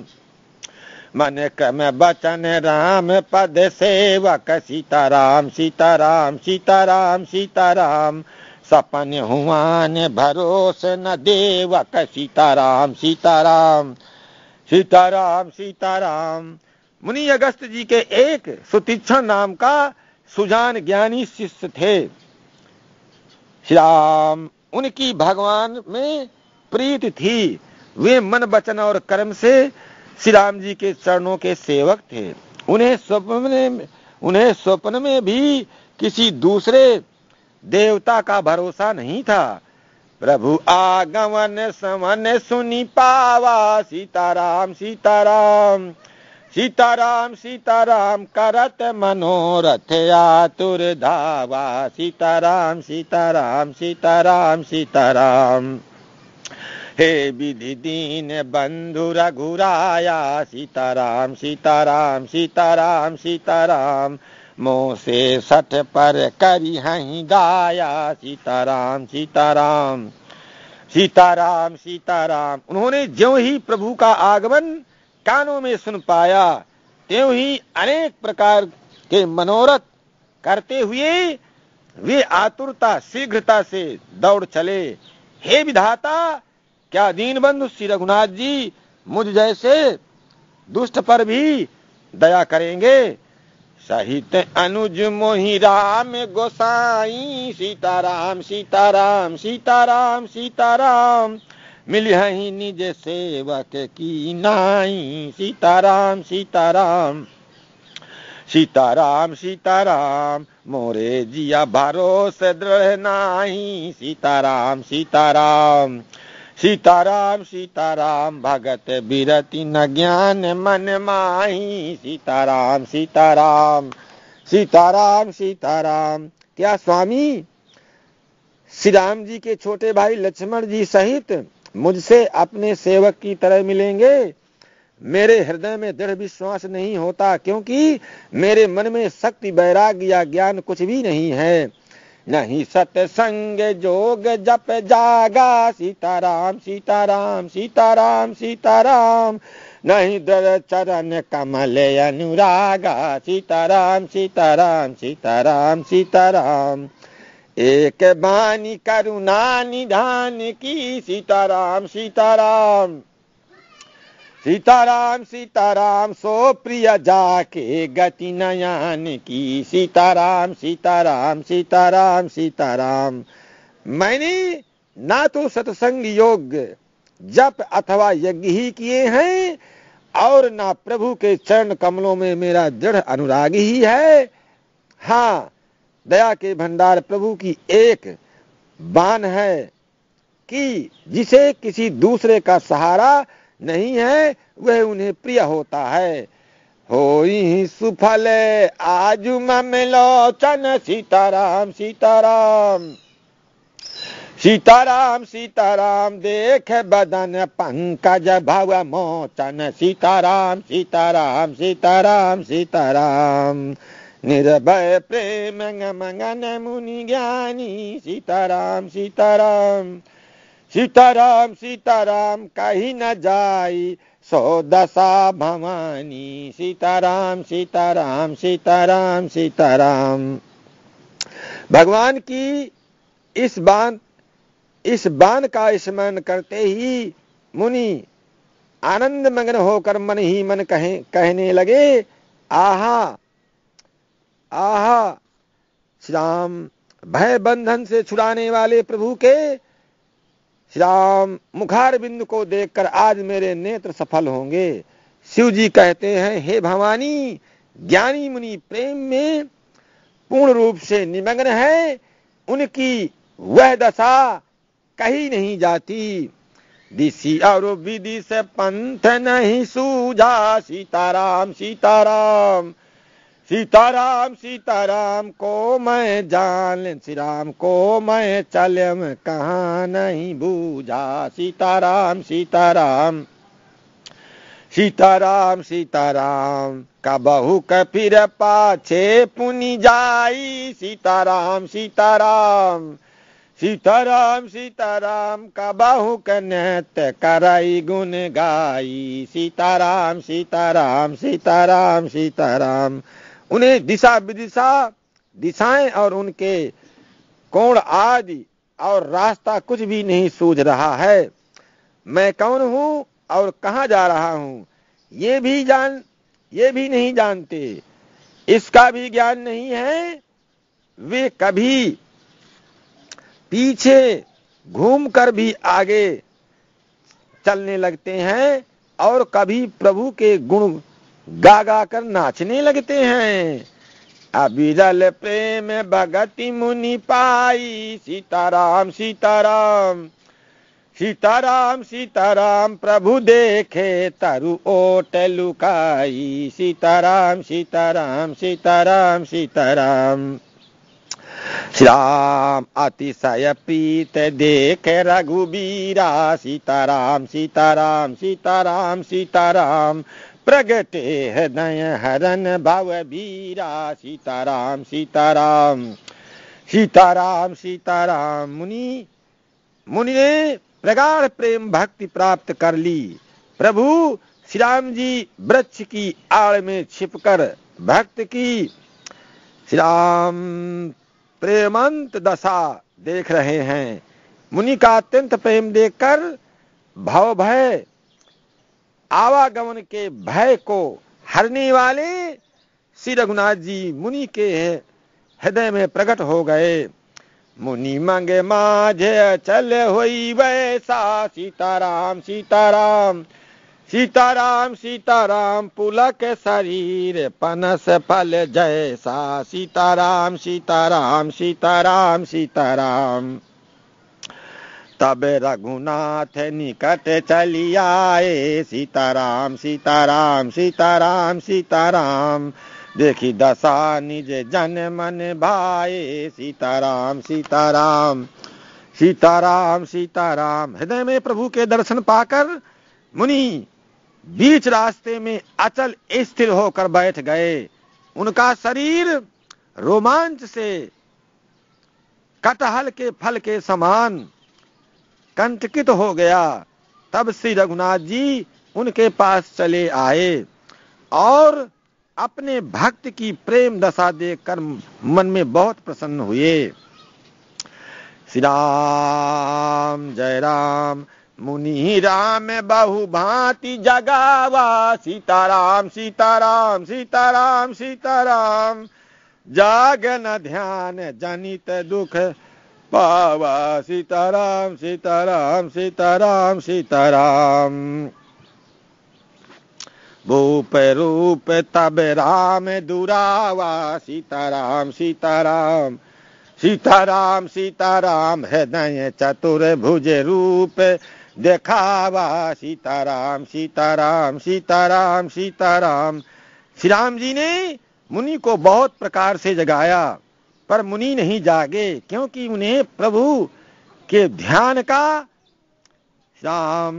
Speaker 1: मन कम बचन राम पद सेवक सीताराम सीताराम सीताराम सीताराम, सीताराम सपन हुआन भरोस न देवक सीताराम सीताराम सीताराम सीताराम मुनि अगस्त जी के एक सुतिक्षण नाम का सुजान ज्ञानी शिष्य थे श्री राम उनकी भगवान में प्रीत थी वे मन वचन और कर्म से श्री राम जी के चरणों के सेवक थे उन्हें स्वप्न में उन्हें स्वप्न में भी किसी दूसरे देवता का भरोसा नहीं था प्रभु आगमन समन सुनी पावा सीताराम सीताराम सीताराम सीताराम करत मनोरथ आतुर धावा सीताराम सीताराम सीताराम सीताराम हे विधि दीन बंधु रघुराया सीताराम सीताराम सीताराम सीताराम मुँह से सठ पर करी हहीं गाया सीताराम सीताराम सीताराम सीताराम उन्होंने ज्यों ही प्रभु का आगमन कानों में सुन पाया त्यों ही अनेक प्रकार के मनोरथ करते हुए वे आतुरता शीघ्रता से दौड़ चले हे विधाता क्या दीनबंधु श्री रघुनाथ जी मुझ जैसे दुष्ट पर भी दया करेंगे सहित अनुज मोहि राम गोसाई सीताराम सीताराम सीताराम सीताराम मिलहि निज सेवक की नाई सीताराम सीताराम सीताराम सीताराम मोरे जिया भरोस दृढ़ नाही सीताराम सीताराम सीताराम सीताराम भगत बिरति न ज्ञान मन माही सीताराम सीताराम सीताराम सीताराम क्या स्वामी श्री राम जी के छोटे भाई लक्ष्मण जी सहित मुझसे अपने सेवक की तरह मिलेंगे मेरे हृदय में दृढ़ विश्वास नहीं होता क्योंकि मेरे मन में शक्ति वैराग्य या ज्ञान कुछ भी नहीं है नहीं सतसंग जोग जप जागा सीताराम सीताराम सीताराम सीताराम नहीं दर चरण कमल अनुरागा सीताराम सीताराम सीताराम सीताराम एक बानी करुणा निधान की सीताराम सीताराम सीताराम सीताराम सो प्रिय जाके गति नयन की सीताराम सीताराम सीताराम सीताराम मैंने ना तो सत्संग योग जप अथवा यज्ञ ही किए हैं और ना प्रभु के चरण कमलों में मेरा दृढ़ अनुराग ही है हाँ दया के भंडार प्रभु की एक बान है कि जिसे किसी दूसरे का सहारा नहीं है वह उन्हें प्रिय होता है हो ही सुफल आज ममलोचन सीताराम सीताराम सीताराम सीताराम देख बदन पंकज भव मोचन सीताराम सीताराम सीताराम सीताराम निर्भय प्रेम मंगन मुनि ज्ञानी सीताराम सीताराम सीताराम सीताराम कहीं न जाई सो दशा भवानी सीताराम सीताराम सीताराम सीताराम भगवान की इस बान इस बान का स्मरण करते ही मुनि आनंद मग्न होकर मन ही मन कहे कहने लगे आहा आहा श्री राम भय बंधन से छुड़ाने वाले प्रभु के श्याम मुखार बिंदु को देखकर आज मेरे नेत्र सफल होंगे शिव जी कहते हैं हे भवानी ज्ञानी मुनि प्रेम में पूर्ण रूप से निमग्न है उनकी वह दशा कही नहीं जाती दिशी और विधि से पंथ नहीं सूझा सीताराम सीताराम सीताराम सीताराम को मैं जान श्री राम को मैं चलम कहा नहीं बूझा सीताराम सीताराम सीताराम सीताराम का कबहू फिर पाछे पुनि जाई सीताराम सीताराम सीताराम सीताराम का कबहू कनत कराई गुन गाई सीताराम सीताराम सीताराम सीताराम, सीताराम उन्हें दिशा विदिशा दिशाएं और उनके कोण आदि और रास्ता कुछ भी नहीं सूझ रहा है मैं कौन हूँ और कहां जा रहा हूँ ये भी जान ये भी नहीं जानते इसका भी ज्ञान नहीं है वे कभी पीछे घूमकर भी आगे चलने लगते हैं और कभी प्रभु के गुण गा गा कर नाचने लगते हैं अबिरल प्रेम भगति मुनि पाई सीताराम सीताराम सीताराम सीताराम प्रभु देखे तरु ओट लुकाई सीताराम सीताराम सीताराम सीताराम श्याम अतिशय प्रीत देख रघुबीरा सीताराम सीताराम सीताराम सीताराम प्रगटे हृदय हरन भव बीरा सीताराम सीताराम सीताराम सीताराम मुनि मुनि ने प्रगाढ़ प्रेम भक्ति प्राप्त कर ली प्रभु श्री राम जी वृक्ष की आड़ में छिपकर भक्त की श्री राम प्रेमंत दशा देख रहे हैं मुनि का अत्यंत प्रेम देखकर भाव भय आवागमन के भय को हरने वाले श्री रघुनाथ जी मुनि के हृदय में प्रकट हो गए मुनि मंगे माझे चल हुई वैसा सीताराम सीताराम सीताराम सीताराम पुलक शरीर पनस फल जैसा सीताराम सीताराम सीताराम सीताराम तब रघुनाथ निकट चली आए सीताराम सीताराम सीताराम सीताराम देखी दशा निज जन मन भाए सीताराम सीताराम सीताराम सीताराम हृदय में प्रभु के दर्शन पाकर मुनि बीच रास्ते में अचल स्थिर होकर बैठ गए उनका शरीर रोमांच से कटहल के फल के समान कंटकित हो गया तब श्री रघुनाथ जी उनके पास चले आए और अपने भक्त की प्रेम दशा देखकर मन में बहुत प्रसन्न हुए श्री राम जय राम मुनि राम बहु भांति जगावा सीताराम सीताराम सीताराम सीताराम जागन ध्यान जनित दुख बाबा सीताराम सीताराम सीताराम सीताराम भूप रूप तब राम दुरावा सीताराम सीताराम सीताराम सीताराम हृदय चतुर भुज रूप देखावा सीताराम सीताराम सीताराम सीताराम श्री राम जी ने मुनि को बहुत प्रकार से जगाया पर मुनि नहीं जागे क्योंकि उन्हें प्रभु के ध्यान का श्याम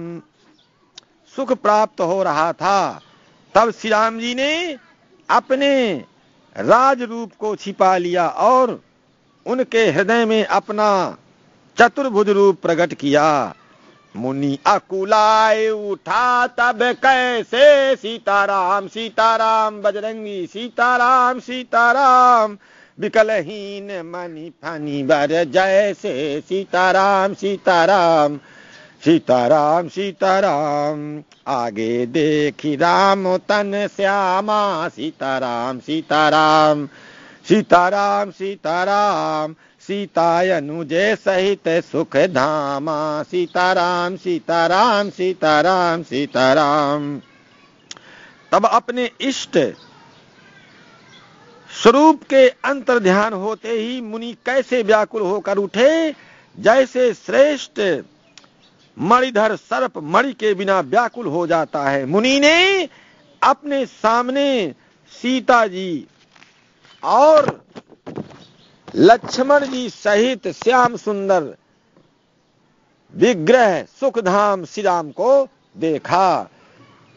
Speaker 1: सुख प्राप्त हो रहा था तब श्री राम जी ने अपने राज रूप को छिपा लिया और उनके हृदय में अपना चतुर्भुज रूप प्रकट किया मुनि अकुलाए उठा तब कैसे सीताराम सीताराम बजरंगी सीताराम सीताराम विकलहीन मनी फनी बर जय से सीताराम सीताराम सीताराम सीताराम आगे देखी राम तन श्यामा सीताराम सीताराम सीताराम सीताराम सीतायनुजे सहित सुख धामा सीताराम सीताराम सीताराम सीताराम तब अपने इष्ट स्वरूप के अंतर ध्यान होते ही मुनि कैसे व्याकुल होकर उठे जैसे श्रेष्ठ मणिधर सर्प मणि के बिना व्याकुल हो जाता है मुनि ने अपने सामने सीता जी और लक्ष्मण जी सहित श्याम सुंदर विग्रह सुखधाम श्री राम को देखा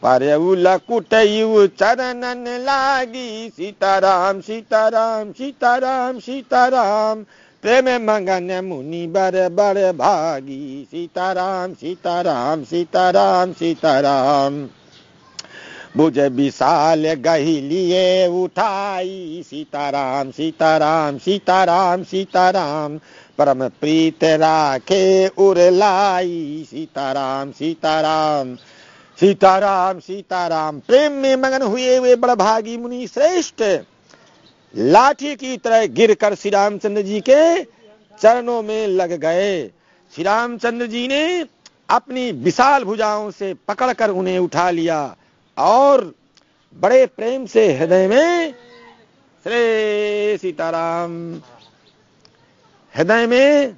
Speaker 1: पारउल कुटयु चरणन लागी सीताराम सीताराम सीताराम सीताराम प्रेम मगन मुनि बर बर भागी सीताराम सीताराम सीताराम सीताराम बुझ विशाल गहिलिए उठाई सीताराम सीताराम सीताराम सीताराम परम प्रीत राखे लाई सीताराम सीताराम सीताराम सीताराम प्रेम में मगन हुए वे बड़भागी मुनि श्रेष्ठ लाठी की तरह गिरकर श्री रामचंद्र जी के चरणों में लग गए श्री रामचंद्र जी ने अपनी विशाल भुजाओं से पकड़कर उन्हें उठा लिया और बड़े प्रेम से हृदय में श्री सीताराम हृदय में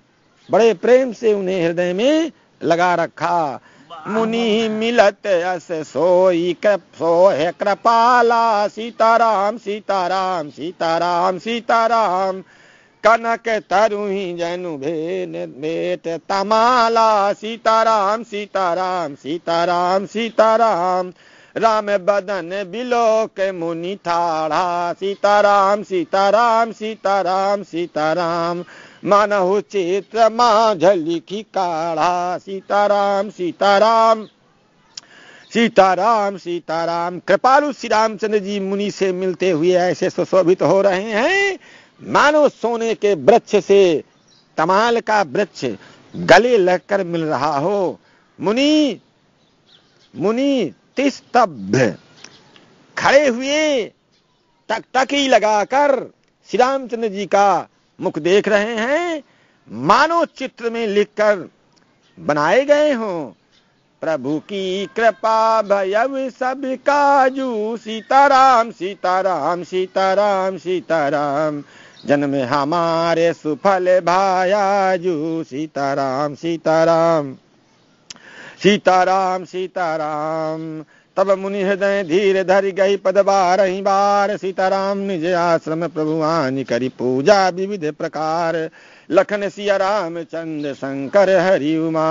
Speaker 1: बड़े प्रेम से उन्हें हृदय में लगा रखा मुनि मिलत अस सोई कृप सोह कृपाला सीताराम सीताराम सीताराम सीताराम कनक तरुही जनु भेन भेट तमाला सीताराम सीताराम सीताराम सीताराम राम बदन बिलोक मुनि थाड़ा सीताराम सीताराम सीताराम सीताराम, सीताराम मानव चेत्र माझलिखी काढ़ा सीताराम सीताराम सीताराम सीताराम कृपालु श्री रामचंद्र जी मुनि से मिलते हुए ऐसे सुशोभित हो रहे हैं मानो सोने के वृक्ष से तमाल का वृक्ष गले लगकर मिल रहा हो मुनि मुनि तिस्तभ्य खड़े हुए टकटकी लगाकर श्री रामचंद्र जी का मुख देख रहे हैं मानो चित्र में लिखकर बनाए गए हों प्रभु की कृपा भयव सब काजू सीताराम सीताराम सीताराम सीताराम जन्म हमारे सुफल भायाजू सीताराम सीताराम सीताराम सीताराम तब मुनि हृदय धीर धर गई पद बार ही बार सीताराम निज आश्रम प्रभुवान करी पूजा विविध प्रकार लखन सिया राम चंद्र शंकर हरि उमा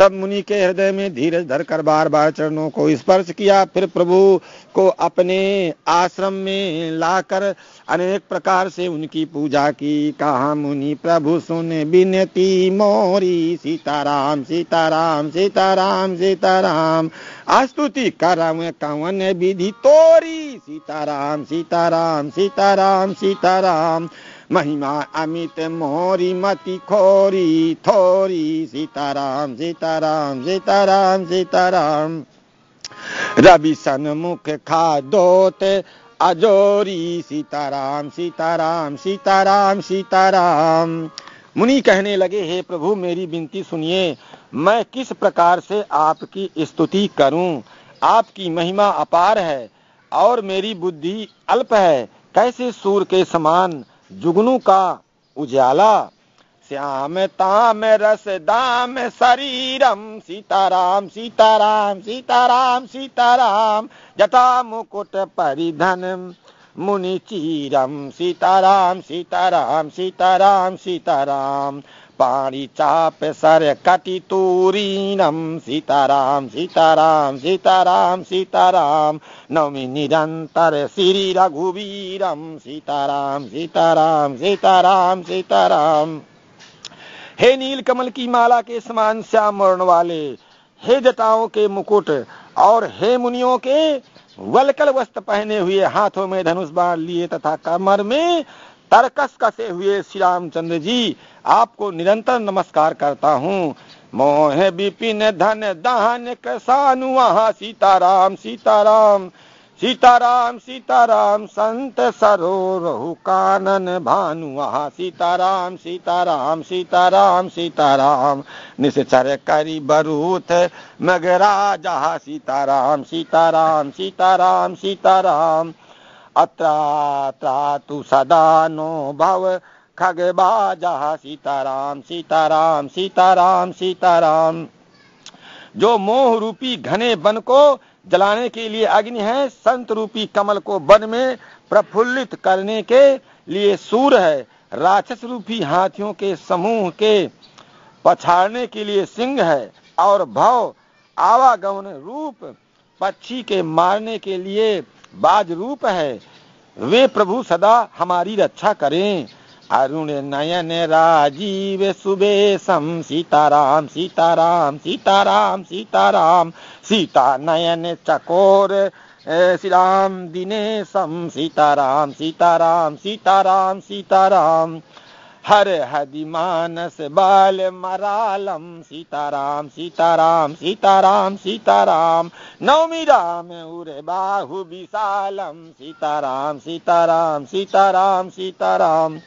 Speaker 1: तब मुनि के हृदय में धीरज धर कर बार बार चरणों को स्पर्श किया फिर प्रभु को अपने आश्रम में लाकर अनेक प्रकार से उनकी पूजा की कहा मुनि प्रभु सुन बिनती मोरी सीताराम सीताराम सीताराम सीताराम आस्तुति करम विधि तोरी सीताराम सीताराम सीताराम सीताराम महिमा अमित मोरी मति खोरी थोरी सीताराम सीताराम सीताराम सीताराम रवि सन्मुख खादोत अजोरी सीताराम सीताराम सीताराम सीताराम मुनि कहने लगे हे प्रभु मेरी विनती सुनिए मैं किस प्रकार से आपकी स्तुति करूं आपकी महिमा अपार है और मेरी बुद्धि अल्प है कैसे सूर के समान जुगनू का उजाला श्याम ताम रस दाम शरीरम सीताराम सीताराम सीताराम सीताराम जटा मुकुट परिधन मुनि चीरम सीताराम सीताराम सीताराम सीताराम पाणिचाप सरकटितूरीणं सीताराम सीताराम सीताराम सीताराम निरंतर श्री रघुवीरम सीताराम सीताराम सीताराम सीताराम हे नील कमल की माला के समान श्याम वर्ण वाले हे जटाओं के मुकुट और हे मुनियों के वलकल वस्त्र पहने हुए हाथों में धनुष बाण लिए तथा कमर में तरकस कसे हुए श्री रामचंद्र जी आपको निरंतर नमस्कार करता हूँ मोह बिपिन धन दहन कसानु वहाँ सीताराम सीताराम सीताराम सीताराम संत सरो रहु कानन भानु वहाँ सीताराम सीताराम सीताराम सीताराम निश्चर करी बरूथ मगरा जहा सीताराम सीताराम सीताराम सीताराम तु सदा नो भव बाजा सीताराम सीताराम सीताराम सीताराम जो मोह रूपी घने वन को जलाने के लिए अग्नि है संत रूपी कमल को वन में प्रफुल्लित करने के लिए सूर है राक्षस रूपी हाथियों के समूह के पछाड़ने के लिए सिंह है और भव आवागमन रूप पक्षी के मारने के लिए बाज रूप है वे प्रभु सदा हमारी रक्षा करें अरुण नयन राजीव सुबेशम सीताराम सीताराम सीताराम सीताराम सीता नयन चकोर श्री राम दिनेशम सीताराम सीताराम सीताराम सीताराम हर हदिमानस बाल मरालम सीताराम सीताराम सीताराम सीताराम नवमी राम उरे बाहु विशालम सीताराम सीताराम सीताराम सीताराम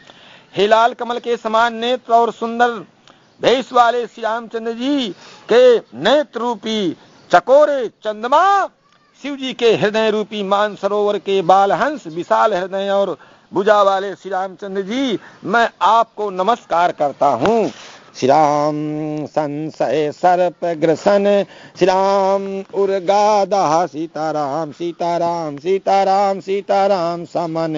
Speaker 1: हिलाल कमल के समान नेत्र और सुंदर भेष वाले श्री रामचंद्र जी के नेत्र रूपी चकोरे चंद्रमा शिव जी के हृदय रूपी मान सरोवर के हंस विशाल हृदय और भुजा वाले श्री रामचंद्र जी मैं आपको नमस्कार करता हूँ श्री राम संशय सर्प ग्रसन श्री राम उर्गा सीताराम सीताराम सीताराम सीताराम समन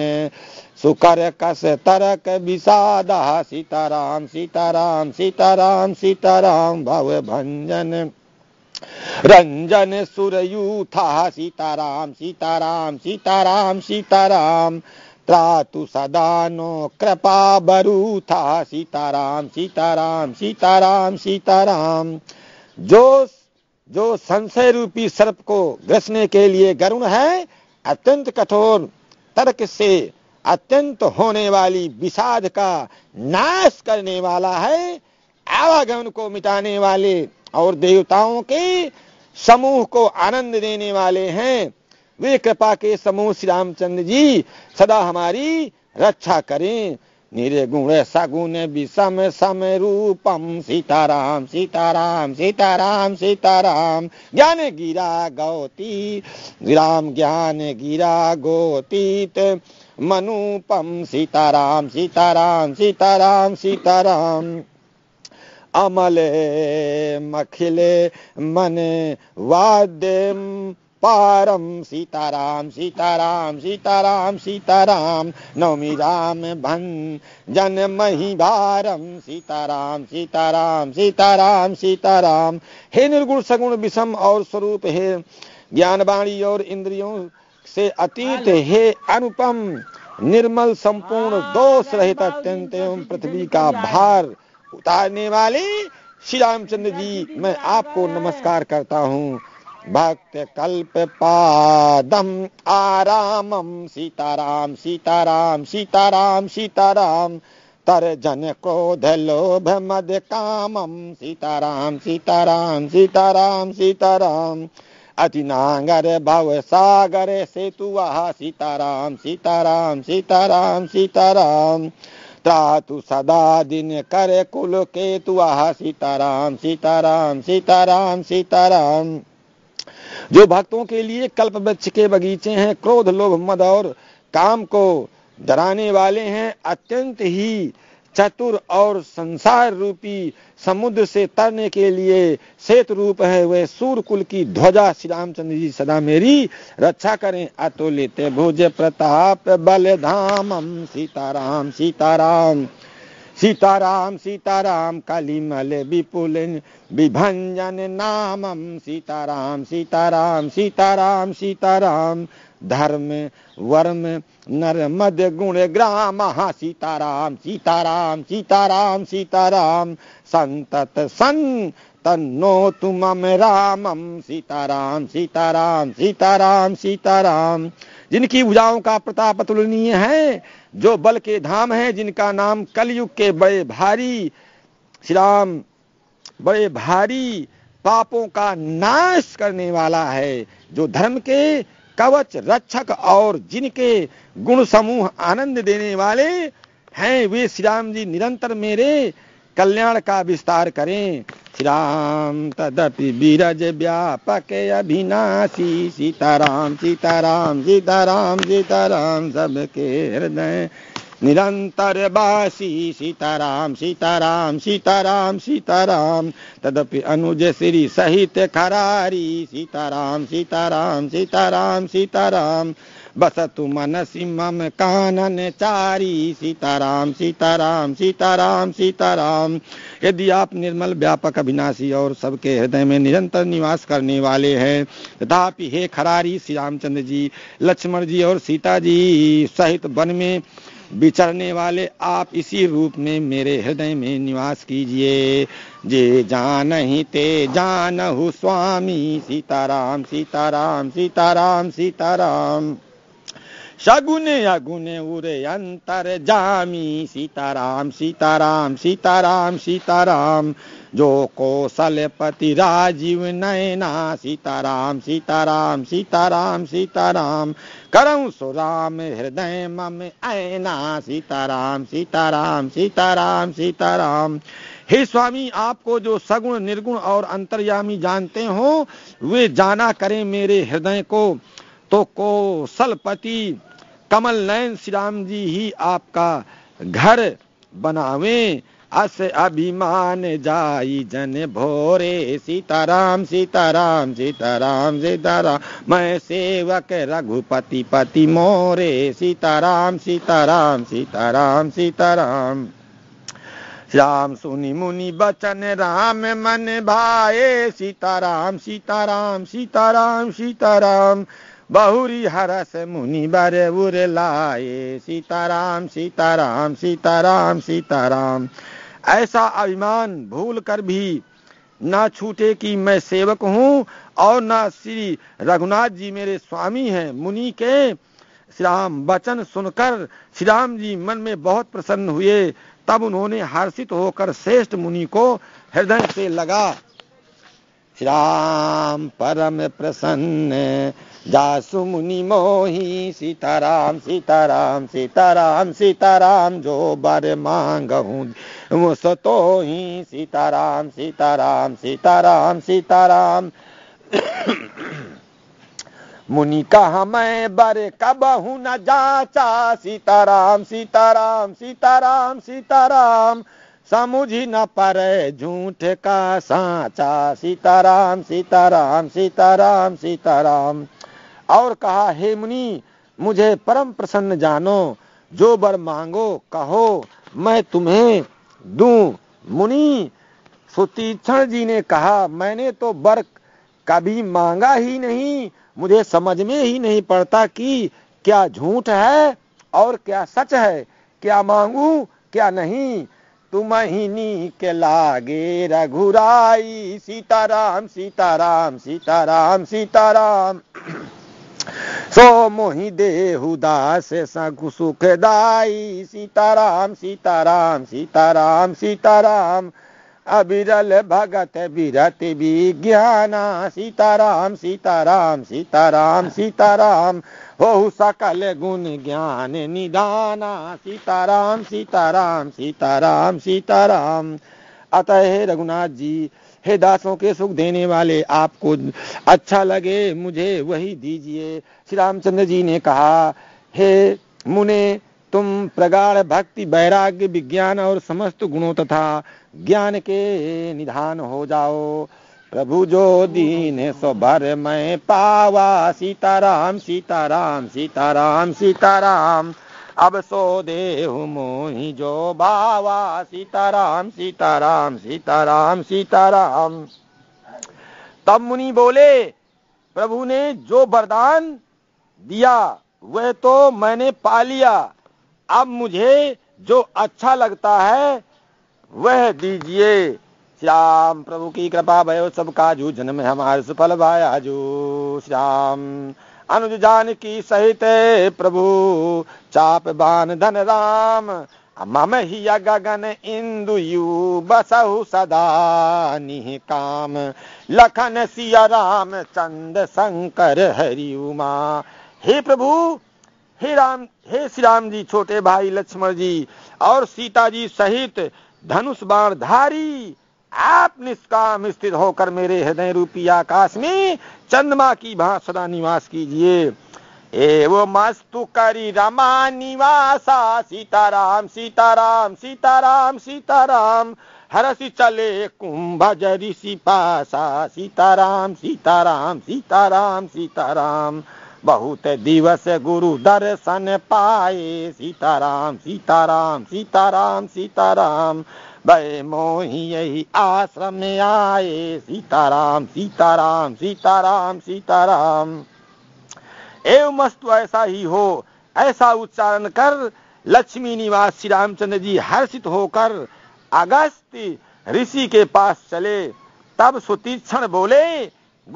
Speaker 1: सुकर कस तरक विषाद सीताराम सीताराम सीताराम सीताराम भव भंजन रंजन था सीताराम सीताराम सीताराम सीताराम त्रातु सदानो कृपा बरू था सीताराम सीताराम सीताराम सीताराम जो जो संशय रूपी सर्प को ग्रसने के लिए गरुण है अत्यंत कठोर तर्क से अत्यंत होने वाली विषाद का नाश करने वाला है आवागमन को मिटाने वाले और देवताओं के समूह को आनंद देने वाले हैं वे कृपा के समूह श्री रामचंद्र जी सदा हमारी रक्षा करें निरे गुण सगुण विषम सम रूपम सीताराम सीताराम सीताराम सीताराम ज्ञान गिरा गौती राम ज्ञान गिरा गोतीत मनुपम सीताराम सीताराम सीताराम सीताराम अमले मखिले मन वाद्य पारम सीताराम सीताराम सीताराम सीताराम नवमी राम भन जन मही भारम सीताराम सीताराम सीताराम सीताराम हे निर्गुण सगुण विषम और स्वरूप हे ज्ञानवाणी और इंद्रियों से अतीत हे अनुपम निर्मल संपूर्ण दोष रहित अत्यंत एवं पृथ्वी का भार उतारने वाले श्री रामचंद्र जी मैं आपको नमस्कार करता हूँ भक्त कल्प पादम आरामम सीताराम सीताराम सीताराम सीताराम जन क्रोध लोभ मद कामम सीताराम सीताराम सीताराम सीताराम अतिनांगर भव सागर सेतु वहा सीताराम सीताराम सीताराम सीताराम त्रातु सदा दिन कर कुल केतु वहा सीताराम सीताराम सीताराम सीताराम जो भक्तों के लिए कल्प वृक्ष के बगीचे हैं क्रोध लोभ मद और काम को डराने वाले हैं अत्यंत ही चतुर और संसार रूपी समुद्र से तरने के लिए सेत रूप है वह सूर कुल की ध्वजा श्री रामचंद्र जी सदा मेरी रक्षा करें अतुलित भुज प्रताप बल धाम सीताराम सीताराम सीताराम सीताराम कलिमल विपुल विभंजन नामम सीताराम सीताराम सीताराम सीताराम धर्म वर्म नर मद गुण ग्राम सीताराम सीताराम सीताराम सीताराम संतत सन तन्नो तुम रामम सीताराम सीताराम सीताराम सीताराम जिनकी भुजाओं का प्रताप अतुलनीय है जो बल के धाम हैं जिनका नाम कलयुग के बड़े भारी श्री राम बड़े भारी पापों का नाश करने वाला है जो धर्म के कवच रक्षक और जिनके गुण समूह आनंद देने वाले हैं वे श्री राम जी निरंतर मेरे कल्याण का विस्तार करें श्रीराम तदपि बीरज व्यापक अभिनाशी सीताराम सीताराम सीताराम सीताराम सबके हृदय निरंतर बासी सीताराम सीताराम सीताराम सीताराम तदपि अनुज श्री सहित खरारी सीताराम सीताराम सीताराम सीताराम बसतु मनसि मम कानन चारी सीताराम सीताराम सीताराम सीताराम यदि आप निर्मल व्यापक अविनाशी और सबके हृदय में निरंतर निवास करने वाले हैं तथापि हे खरारी श्री रामचंद्र जी लक्ष्मण जी और सीता जी सहित वन में विचरने वाले आप इसी रूप में मेरे हृदय में निवास कीजिए जे जान ही ते जानहु स्वामी सीताराम सीताराम सीताराम सीताराम शगुने अगुने उरे अंतर जामी सीताराम सीताराम सीताराम सीताराम जो पति राजीव नयना सीताराम सीताराम सीताराम सीताराम करम सुराम हृदय मम ऐना सीताराम सीताराम सीताराम सीताराम हे स्वामी आपको जो सगुण निर्गुण और अंतर्यामी जानते हो वे जाना करें मेरे हृदय को तो पति कमल नयन श्री राम जी ही आपका घर बनावे अस अभिमान जाई जन भोरे सीताराम सीताराम सीताराम सीताराम मैं सेवक रघुपति पति मोरे सीताराम सीताराम सीताराम सीताराम राम सुनि मुनि बचन राम मन भाए सीताराम सीताराम सीताराम सीताराम बहुरी हरस मुनि बर उर लाए सीताराम सीताराम सीताराम सीताराम ऐसा अभिमान भूल कर भी ना छूटे कि मैं सेवक हूँ और ना श्री रघुनाथ जी मेरे स्वामी हैं मुनि के श्री राम वचन सुनकर श्री राम जी मन में बहुत प्रसन्न हुए तब उन्होंने हर्षित होकर श्रेष्ठ मुनि को हृदय से लगा श्री राम परम प्रसन्न जासु मुनि मोही सीताराम सीताराम सीताराम सीताराम जो बर मांगहूँ सतो ही सीताराम सीताराम सीताराम सीताराम मुनि कहा मैं बर कब हूं न जाचा सीताराम सीताराम सीताराम सीताराम समुझ न पड़े झूठ का साचा सीताराम सीताराम सीताराम सीताराम और कहा हे मुनि मुझे परम प्रसन्न जानो जो बर मांगो कहो मैं तुम्हें दू मुनि सुतीक्षण जी ने कहा मैंने तो बर कभी मांगा ही नहीं मुझे समझ में ही नहीं पड़ता कि क्या झूठ है और क्या सच है क्या मांगू क्या नहीं तुम ही के लागे रघुराई सीताराम सीताराम सीताराम सीताराम सो मोहि देहुदास से शंकु सुखदाई सीताराम सीताराम सीताराम सीताराम अबिरल भगत बिरत विज्ञाना सीताराम सीताराम सीताराम सीताराम हो सकल गुण ज्ञान निदाना सीताराम सीताराम सीताराम सीताराम अतः रघुनाथ जी हे दासों के सुख देने वाले आपको अच्छा लगे मुझे वही दीजिए श्री रामचंद्र जी ने कहा हे मुने तुम प्रगाढ़ भक्ति वैराग्य विज्ञान और समस्त गुणों तथा ज्ञान के निधान हो जाओ प्रभु जो दीन सो भर मैं पावा सीताराम सीताराम सीताराम सीताराम सीता अब सो दे मोही जो बाबा सीताराम सीताराम सीताराम सीताराम तब मुनि बोले प्रभु ने जो वरदान दिया वह तो मैंने पा लिया अब मुझे जो अच्छा लगता है वह दीजिए श्याम प्रभु की कृपा भयो सबका जू जन्म हमारे सफल भाया जू श्याम अनुज जान की सहित प्रभु चाप बान धन राम मम ही गगन इंदु यू बसहु सदा निह काम लखन सिया राम चंद शंकर हरि उमा हे प्रभु हे राम हे श्री राम जी छोटे भाई लक्ष्मण जी और सीता जी सहित धनुष बाण धारी आप निष्काम स्थित होकर मेरे हृदय रूपी आकाश में चंद्रमा की वहां सदा निवास कीजिए एवं मस्तु करी रमा निवासा सीताराम सीताराम सीताराम सीताराम हरसी चले कुंभ ऋषि पासा सीताराम सीताराम सीताराम सीताराम बहुत दिवस गुरु दर्शन पाए सीताराम सीताराम सीताराम सीताराम भय मोही यही आश्रम में आए सीताराम सीताराम सीताराम सीताराम एवं मस्तु ऐसा ही हो ऐसा उच्चारण कर लक्ष्मी निवास श्री रामचंद्र जी हर्षित होकर अगस्त ऋषि के पास चले तब सुतीक्षण बोले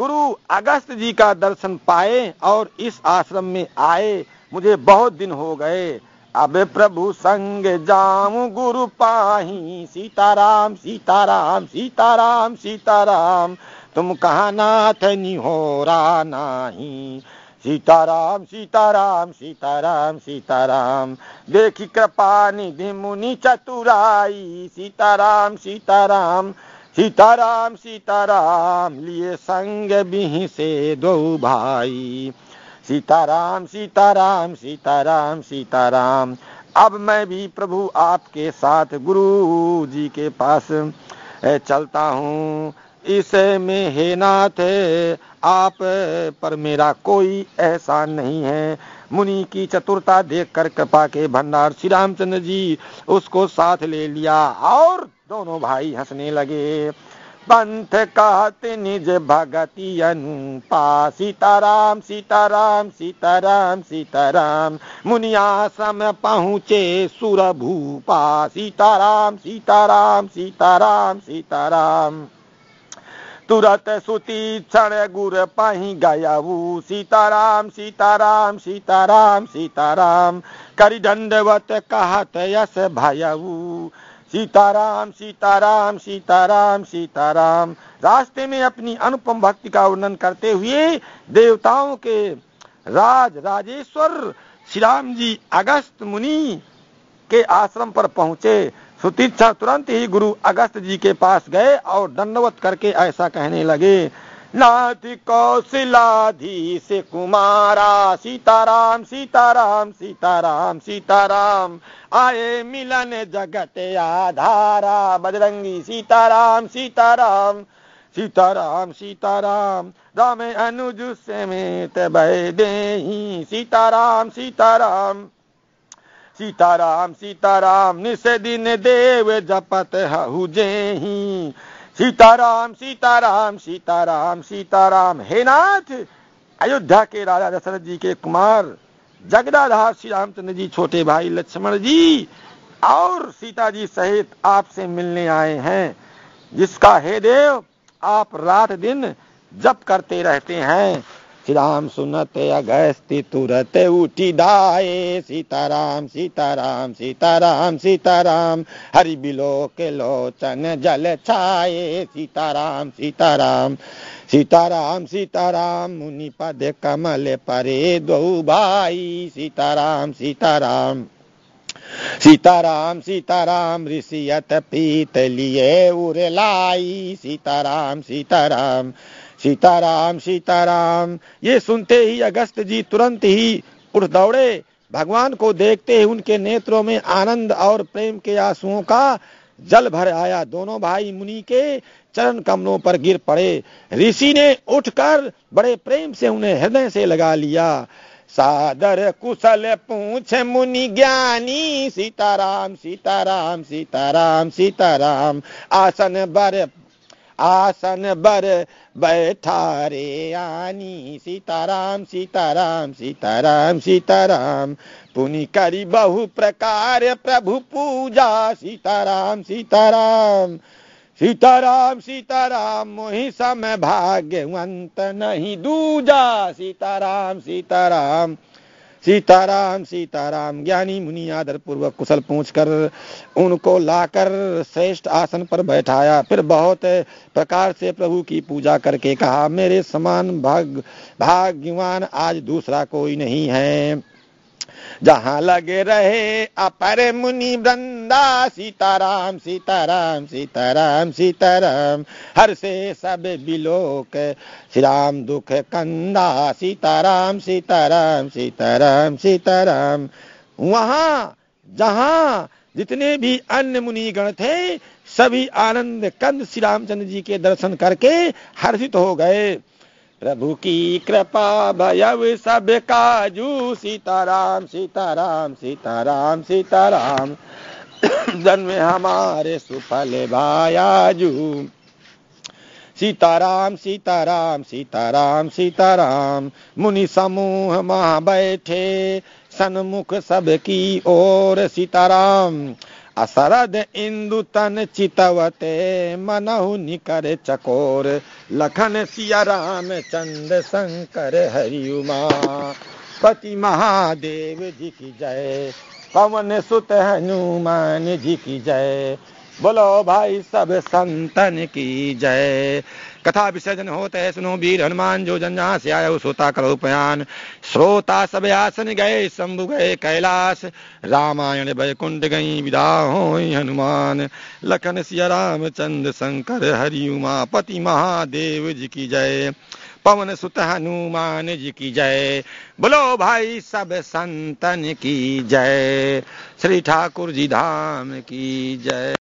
Speaker 1: गुरु अगस्त जी का दर्शन पाए और इस आश्रम में आए मुझे बहुत दिन हो गए अब प्रभु संग जाऊं गुरु पाही सीताराम सीताराम सीताराम सीताराम तुम कहा नाथ निहोरा नाही सीताराम सीताराम सीताराम सीताराम देख कृपा निधि मुनि चतुराई सीताराम सीताराम सीताराम सीताराम लिए संग भी से दो भाई सीताराम सीताराम सीताराम सीताराम अब मैं भी प्रभु आपके साथ गुरु जी के पास चलता हूँ इसे में हे नाथ आप पर मेरा कोई एहसान नहीं है मुनि की चतुरता देखकर कृपा के भंडार श्री रामचंद्र जी उसको साथ ले लिया और दोनों भाई हंसने लगे पंथ कहत निज भगति अनुपा सीताराम सीताराम सीताराम सीताराम मुनिया सम पहुँचे सुर भूपा सीताराम सीताराम सीताराम सीताराम तुरत सुती क्षण गुर पाही गयाऊ सीताराम सीताराम सीताराम सीताराम करी दंडवत कहत यस भयऊ सीताराम सीताराम सीताराम सीताराम रास्ते में अपनी अनुपम भक्ति का वर्णन करते हुए देवताओं के राज राजेश्वर श्री राम जी अगस्त मुनि के आश्रम पर पहुंचे सुतीक्षा तुरंत ही गुरु अगस्त जी के पास गए और दंडवत करके ऐसा कहने लगे नाथ से कुमारा सीताराम सीताराम सीताराम सीताराम आए मिलन जगत आधारा बजरंगी सीताराम सीताराम सीताराम सीताराम राम अनुज समेत भय दे सीताराम सीताराम सीताराम सीताराम निस दिन देव जपत हहुजे जेही सीताराम सीताराम सीताराम सीताराम हे नाथ अयोध्या के राजा दशरथ जी के कुमार जगदाधार श्री रामचंद्र जी छोटे भाई लक्ष्मण जी और सीता जी सहित आपसे मिलने आए हैं जिसका हे देव आप रात दिन जप करते रहते हैं राम सुनत अगस्ती तुरत उठी दाए सीताराम सीताराम सीताराम सीताराम हरि बिलो के लोचन जल छाए सीताराम सीताराम सीताराम सीताराम मुनि पद कमल परे दो भाई सीताराम सीताराम सीताराम सीताराम ऋषियत पीत लिए उर लाई सीताराम सीताराम सीताराम सीताराम ये सुनते ही अगस्त जी तुरंत ही उठ दौड़े भगवान को देखते ही उनके नेत्रों में आनंद और प्रेम के आंसुओं का जल भर आया दोनों भाई मुनि के चरण कमलों पर गिर पड़े ऋषि ने उठकर बड़े प्रेम से उन्हें हृदय से लगा लिया सादर कुशल पूछ मुनि ज्ञानी सीताराम सीताराम सीताराम सीताराम आसन बर आसन बर बैठा रे आनी सीताराम सीताराम सीताराम सीताराम पुनि करी बहु प्रकार प्रभु पूजा सीताराम सीताराम सीताराम सीताराम मोहि समय भाग्यवंत नहीं दूजा सीताराम सीताराम सीताराम सीताराम ज्ञानी मुनि आदर पूर्वक कुशल पूछ कर उनको लाकर श्रेष्ठ आसन पर बैठाया फिर बहुत प्रकार से प्रभु की पूजा करके कहा मेरे समान भाग भाग्यवान आज दूसरा कोई नहीं है जहां लगे रहे अपर मुनि वृंदा सीताराम सीताराम सीताराम सीताराम हर से सब बिलोक श्री राम दुख कंदा सीताराम सीताराम सीताराम सीताराम वहाँ जहाँ जितने भी अन्य मुनिगण थे सभी आनंद कंद श्री रामचंद्र जी के दर्शन करके हर्षित हो गए प्रभु की कृपा भयव सब काजू सीताराम सीताराम सीताराम सीताराम जन्म हमारे सुफल भायाजू सीताराम सीताराम सीताराम सीताराम मुनि समूह महा बैठे सन्मुख सबकी ओर सीताराम असरद इंदु तन चितवते मनहु निकर चकोर लखन सिया राम चंद्र शंकर हरिमा पति महादेव जी की जय पवन सुत हनुमान जी की जय बोलो भाई सब संतन की जय कथा विसर्जन होत है सुनो वीर हनुमान जो जन जहाँ से आयो सोता करो प्रयान श्रोता सब आसन गए शंभु गए कैलाश रामायण वैकुंठ गई विदा हो हनुमान लखन सिया चंद शंकर हरि उमापति महादेव जी की जय पवन सुत हनुमान जी की जय बोलो भाई सब संतन की जय श्री ठाकुर जी धाम की जय